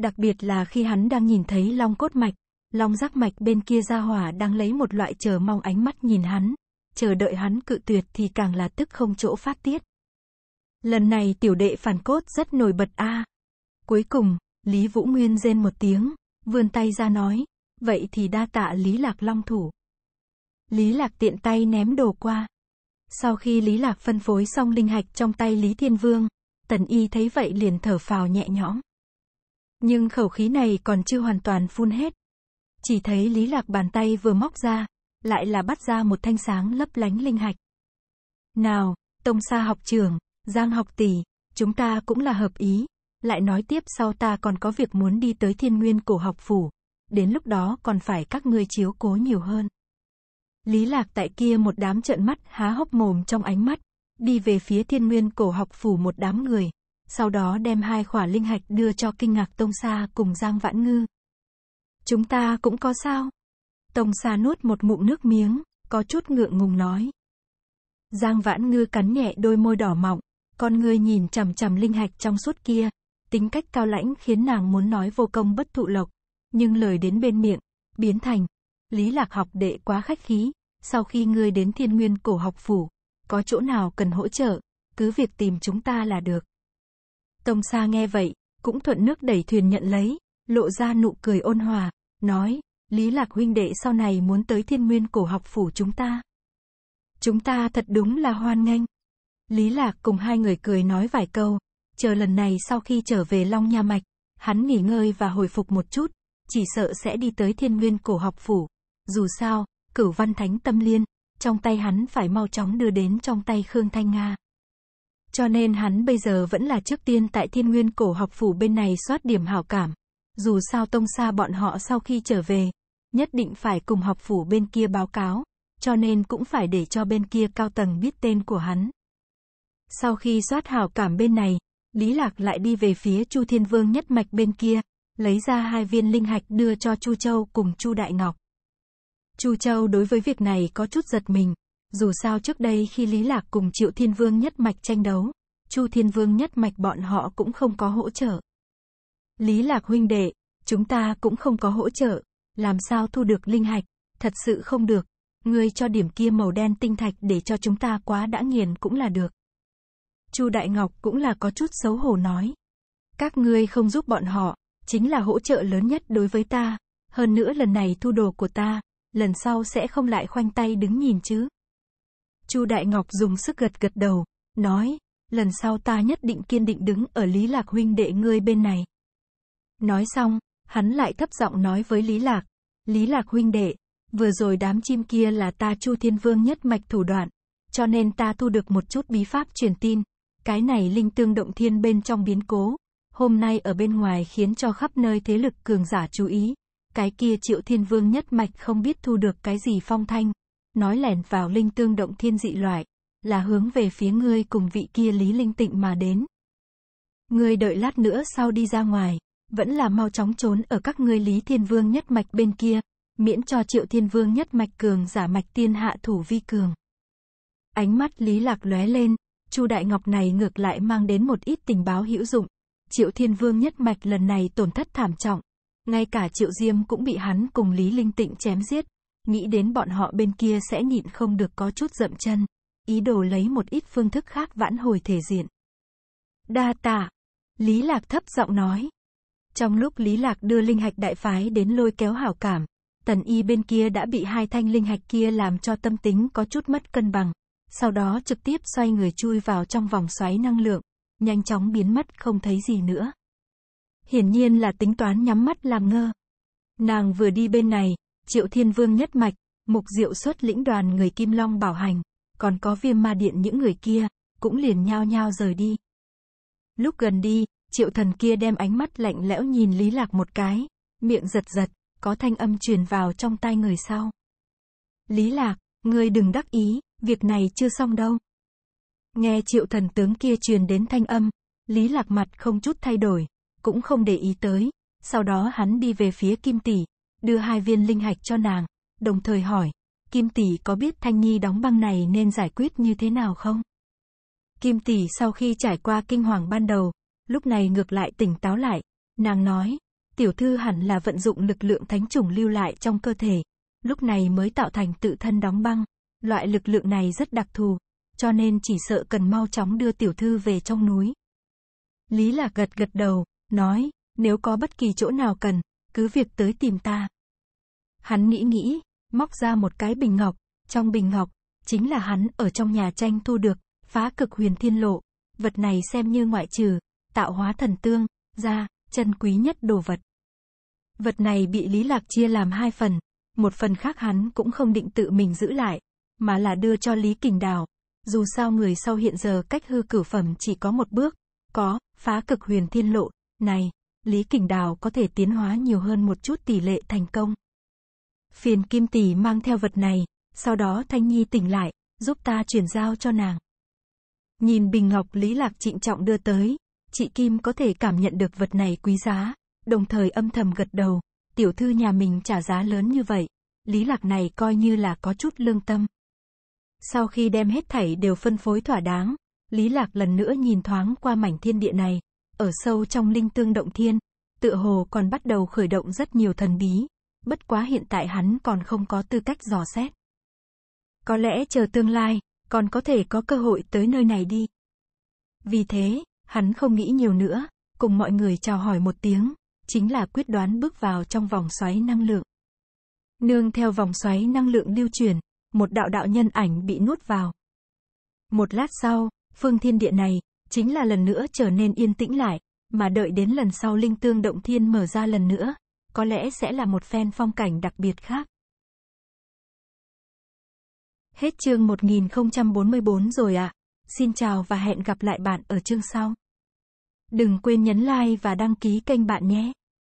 Đặc biệt là khi hắn đang nhìn thấy long cốt mạch, long giác mạch bên kia ra hỏa đang lấy một loại chờ mong ánh mắt nhìn hắn, chờ đợi hắn cự tuyệt thì càng là tức không chỗ phát tiết. Lần này tiểu đệ phản cốt rất nổi bật a. Cuối cùng, Lý Vũ Nguyên rên một tiếng, vươn tay ra nói, vậy thì đa tạ Lý Lạc Long thủ. Lý Lạc tiện tay ném đồ qua. Sau khi Lý Lạc phân phối xong linh hạch trong tay Lý Thiên Vương, Tần Y thấy vậy liền thở phào nhẹ nhõm. Nhưng khẩu khí này còn chưa hoàn toàn phun hết. Chỉ thấy Lý Lạc bàn tay vừa móc ra, lại là bắt ra một thanh sáng lấp lánh linh hạch. Nào, Tông Sa học trưởng, Giang học tỷ, chúng ta cũng là hợp ý. Lại nói tiếp sau ta còn có việc muốn đi tới thiên nguyên cổ học phủ. Đến lúc đó còn phải các ngươi chiếu cố nhiều hơn. Lý Lạc tại kia một đám trợn mắt há hốc mồm trong ánh mắt. Đi về phía thiên nguyên cổ học phủ một đám người sau đó đem hai khỏa linh hạch đưa cho kinh ngạc Tông Sa cùng Giang Vãn Ngư. Chúng ta cũng có sao? Tông Sa nuốt một mụn nước miếng, có chút ngượng ngùng nói. Giang Vãn Ngư cắn nhẹ đôi môi đỏ mọng, con ngươi nhìn chằm chằm linh hạch trong suốt kia, tính cách cao lãnh khiến nàng muốn nói vô công bất thụ lộc, nhưng lời đến bên miệng, biến thành. Lý Lạc học đệ quá khách khí, sau khi ngươi đến thiên nguyên cổ học phủ, có chỗ nào cần hỗ trợ, cứ việc tìm chúng ta là được. Tông Sa nghe vậy, cũng thuận nước đẩy thuyền nhận lấy, lộ ra nụ cười ôn hòa, nói, Lý Lạc huynh đệ sau này muốn tới thiên nguyên cổ học phủ chúng ta. Chúng ta thật đúng là hoan nghênh. Lý Lạc cùng hai người cười nói vài câu, chờ lần này sau khi trở về Long Nha Mạch, hắn nghỉ ngơi và hồi phục một chút, chỉ sợ sẽ đi tới thiên nguyên cổ học phủ. Dù sao, cửu văn thánh tâm liên, trong tay hắn phải mau chóng đưa đến trong tay Khương Thanh Nga. Cho nên hắn bây giờ vẫn là trước tiên tại thiên nguyên cổ học phủ bên này soát điểm hảo cảm. Dù sao tông xa bọn họ sau khi trở về, nhất định phải cùng học phủ bên kia báo cáo, cho nên cũng phải để cho bên kia cao tầng biết tên của hắn. Sau khi soát hảo cảm bên này, Lý Lạc lại đi về phía Chu Thiên Vương nhất mạch bên kia, lấy ra hai viên linh hạch đưa cho Chu Châu cùng Chu Đại Ngọc. Chu Châu đối với việc này có chút giật mình, dù sao trước đây khi Lý Lạc cùng Triệu Thiên Vương nhất mạch tranh đấu, Chu Thiên Vương nhất mạch bọn họ cũng không có hỗ trợ. Lý Lạc huynh đệ, chúng ta cũng không có hỗ trợ, làm sao thu được linh hạch, thật sự không được, ngươi cho điểm kia màu đen tinh thạch để cho chúng ta quá đã nghiền cũng là được. Chu Đại Ngọc cũng là có chút xấu hổ nói. Các ngươi không giúp bọn họ, chính là hỗ trợ lớn nhất đối với ta, hơn nữa lần này thu đồ của ta, lần sau sẽ không lại khoanh tay đứng nhìn chứ. Chu Đại Ngọc dùng sức gật gật đầu, nói, lần sau ta nhất định kiên định đứng ở Lý Lạc huynh đệ ngươi bên này. Nói xong, hắn lại thấp giọng nói với Lý Lạc, Lý Lạc huynh đệ, vừa rồi đám chim kia là ta Chu Thiên Vương nhất mạch thủ đoạn, cho nên ta thu được một chút bí pháp truyền tin, cái này linh tương động thiên bên trong biến cố, hôm nay ở bên ngoài khiến cho khắp nơi thế lực cường giả chú ý, cái kia Triệu Thiên Vương nhất mạch không biết thu được cái gì phong thanh, nói lẻn vào linh tương động thiên dị loại, là hướng về phía ngươi cùng vị kia Lý Linh Tịnh mà đến. Ngươi đợi lát nữa sau đi ra ngoài, vẫn là mau chóng trốn ở các ngươi Lý Thiên Vương nhất mạch bên kia, miễn cho Triệu Thiên Vương nhất mạch cường giả mạch tiên hạ thủ vi cường. Ánh mắt Lý Lạc lóe lên, Chu Đại Ngọc này ngược lại mang đến một ít tình báo hữu dụng. Triệu Thiên Vương nhất mạch lần này tổn thất thảm trọng, ngay cả Triệu Diêm cũng bị hắn cùng Lý Linh Tịnh chém giết, nghĩ đến bọn họ bên kia sẽ nhịn không được có chút dậm chân, ý đồ lấy một ít phương thức khác vãn hồi thể diện. Đa tạ. Lý Lạc thấp giọng nói. Trong lúc Lý Lạc đưa linh hạch đại phái đến lôi kéo hảo cảm, tần y bên kia đã bị hai thanh linh hạch kia làm cho tâm tính có chút mất cân bằng. Sau đó trực tiếp xoay người chui vào trong vòng xoáy năng lượng, nhanh chóng biến mất không thấy gì nữa. Hiển nhiên là tính toán nhắm mắt làm ngơ. Nàng vừa đi bên này, Triệu Thiên Vương nhất mạch, Mục Diệu xuất lĩnh đoàn người Kim Long bảo hành, còn có viêm ma điện những người kia, cũng liền nhao nhao rời đi. Lúc gần đi, triệu thần kia đem ánh mắt lạnh lẽo nhìn Lý Lạc một cái, miệng giật giật, có thanh âm truyền vào trong tai người sau. Lý Lạc, ngươi đừng đắc ý, việc này chưa xong đâu. Nghe triệu thần tướng kia truyền đến thanh âm, Lý Lạc mặt không chút thay đổi, cũng không để ý tới, sau đó hắn đi về phía Kim Tỷ, đưa hai viên linh hạch cho nàng, đồng thời hỏi, Kim Tỷ có biết Thanh Nhi đóng băng này nên giải quyết như thế nào không? Kim Tỷ sau khi trải qua kinh hoàng ban đầu, lúc này ngược lại tỉnh táo lại, nàng nói, tiểu thư hẳn là vận dụng lực lượng thánh chủng lưu lại trong cơ thể, lúc này mới tạo thành tự thân đóng băng, loại lực lượng này rất đặc thù, cho nên chỉ sợ cần mau chóng đưa tiểu thư về trong núi. Lý là gật gật đầu, nói, nếu có bất kỳ chỗ nào cần, cứ việc tới tìm ta. Hắn nghĩ nghĩ, móc ra một cái bình ngọc, trong bình ngọc, chính là hắn ở trong nhà tranh thu được, phá cực huyền thiên lộ, vật này xem như ngoại trừ, tạo hóa thần tương, ra, chân quý nhất đồ vật. Vật này bị Lý Lạc chia làm hai phần, một phần khác hắn cũng không định tự mình giữ lại, mà là đưa cho Lý Kình Đào. Dù sao người sau hiện giờ cách hư cử phẩm chỉ có một bước, có, phá cực huyền thiên lộ, này, Lý Kình Đào có thể tiến hóa nhiều hơn một chút tỷ lệ thành công. Phiền Kim Tỷ mang theo vật này, sau đó Thanh Nhi tỉnh lại, giúp ta chuyển giao cho nàng. Nhìn bình ngọc Lý Lạc trịnh trọng đưa tới, chị Kim có thể cảm nhận được vật này quý giá, đồng thời âm thầm gật đầu, tiểu thư nhà mình trả giá lớn như vậy, Lý Lạc này coi như là có chút lương tâm. Sau khi đem hết thảy đều phân phối thỏa đáng, Lý Lạc lần nữa nhìn thoáng qua mảnh thiên địa này, ở sâu trong linh tương động thiên, tựa hồ còn bắt đầu khởi động rất nhiều thần bí, bất quá hiện tại hắn còn không có tư cách dò xét. Có lẽ chờ tương lai, còn có thể có cơ hội tới nơi này đi. Vì thế, hắn không nghĩ nhiều nữa, cùng mọi người chào hỏi một tiếng, chính là quyết đoán bước vào trong vòng xoáy năng lượng. Nương theo vòng xoáy năng lượng lưu chuyển, một đạo đạo nhân ảnh bị nuốt vào. Một lát sau, phương thiên địa này, chính là lần nữa trở nên yên tĩnh lại, mà đợi đến lần sau linh tương động thiên mở ra lần nữa, có lẽ sẽ là một phen phong cảnh đặc biệt khác. Hết chương 1044 rồi ạ. À. Xin chào và hẹn gặp lại bạn ở chương sau. Đừng quên nhấn like và đăng ký kênh bạn nhé.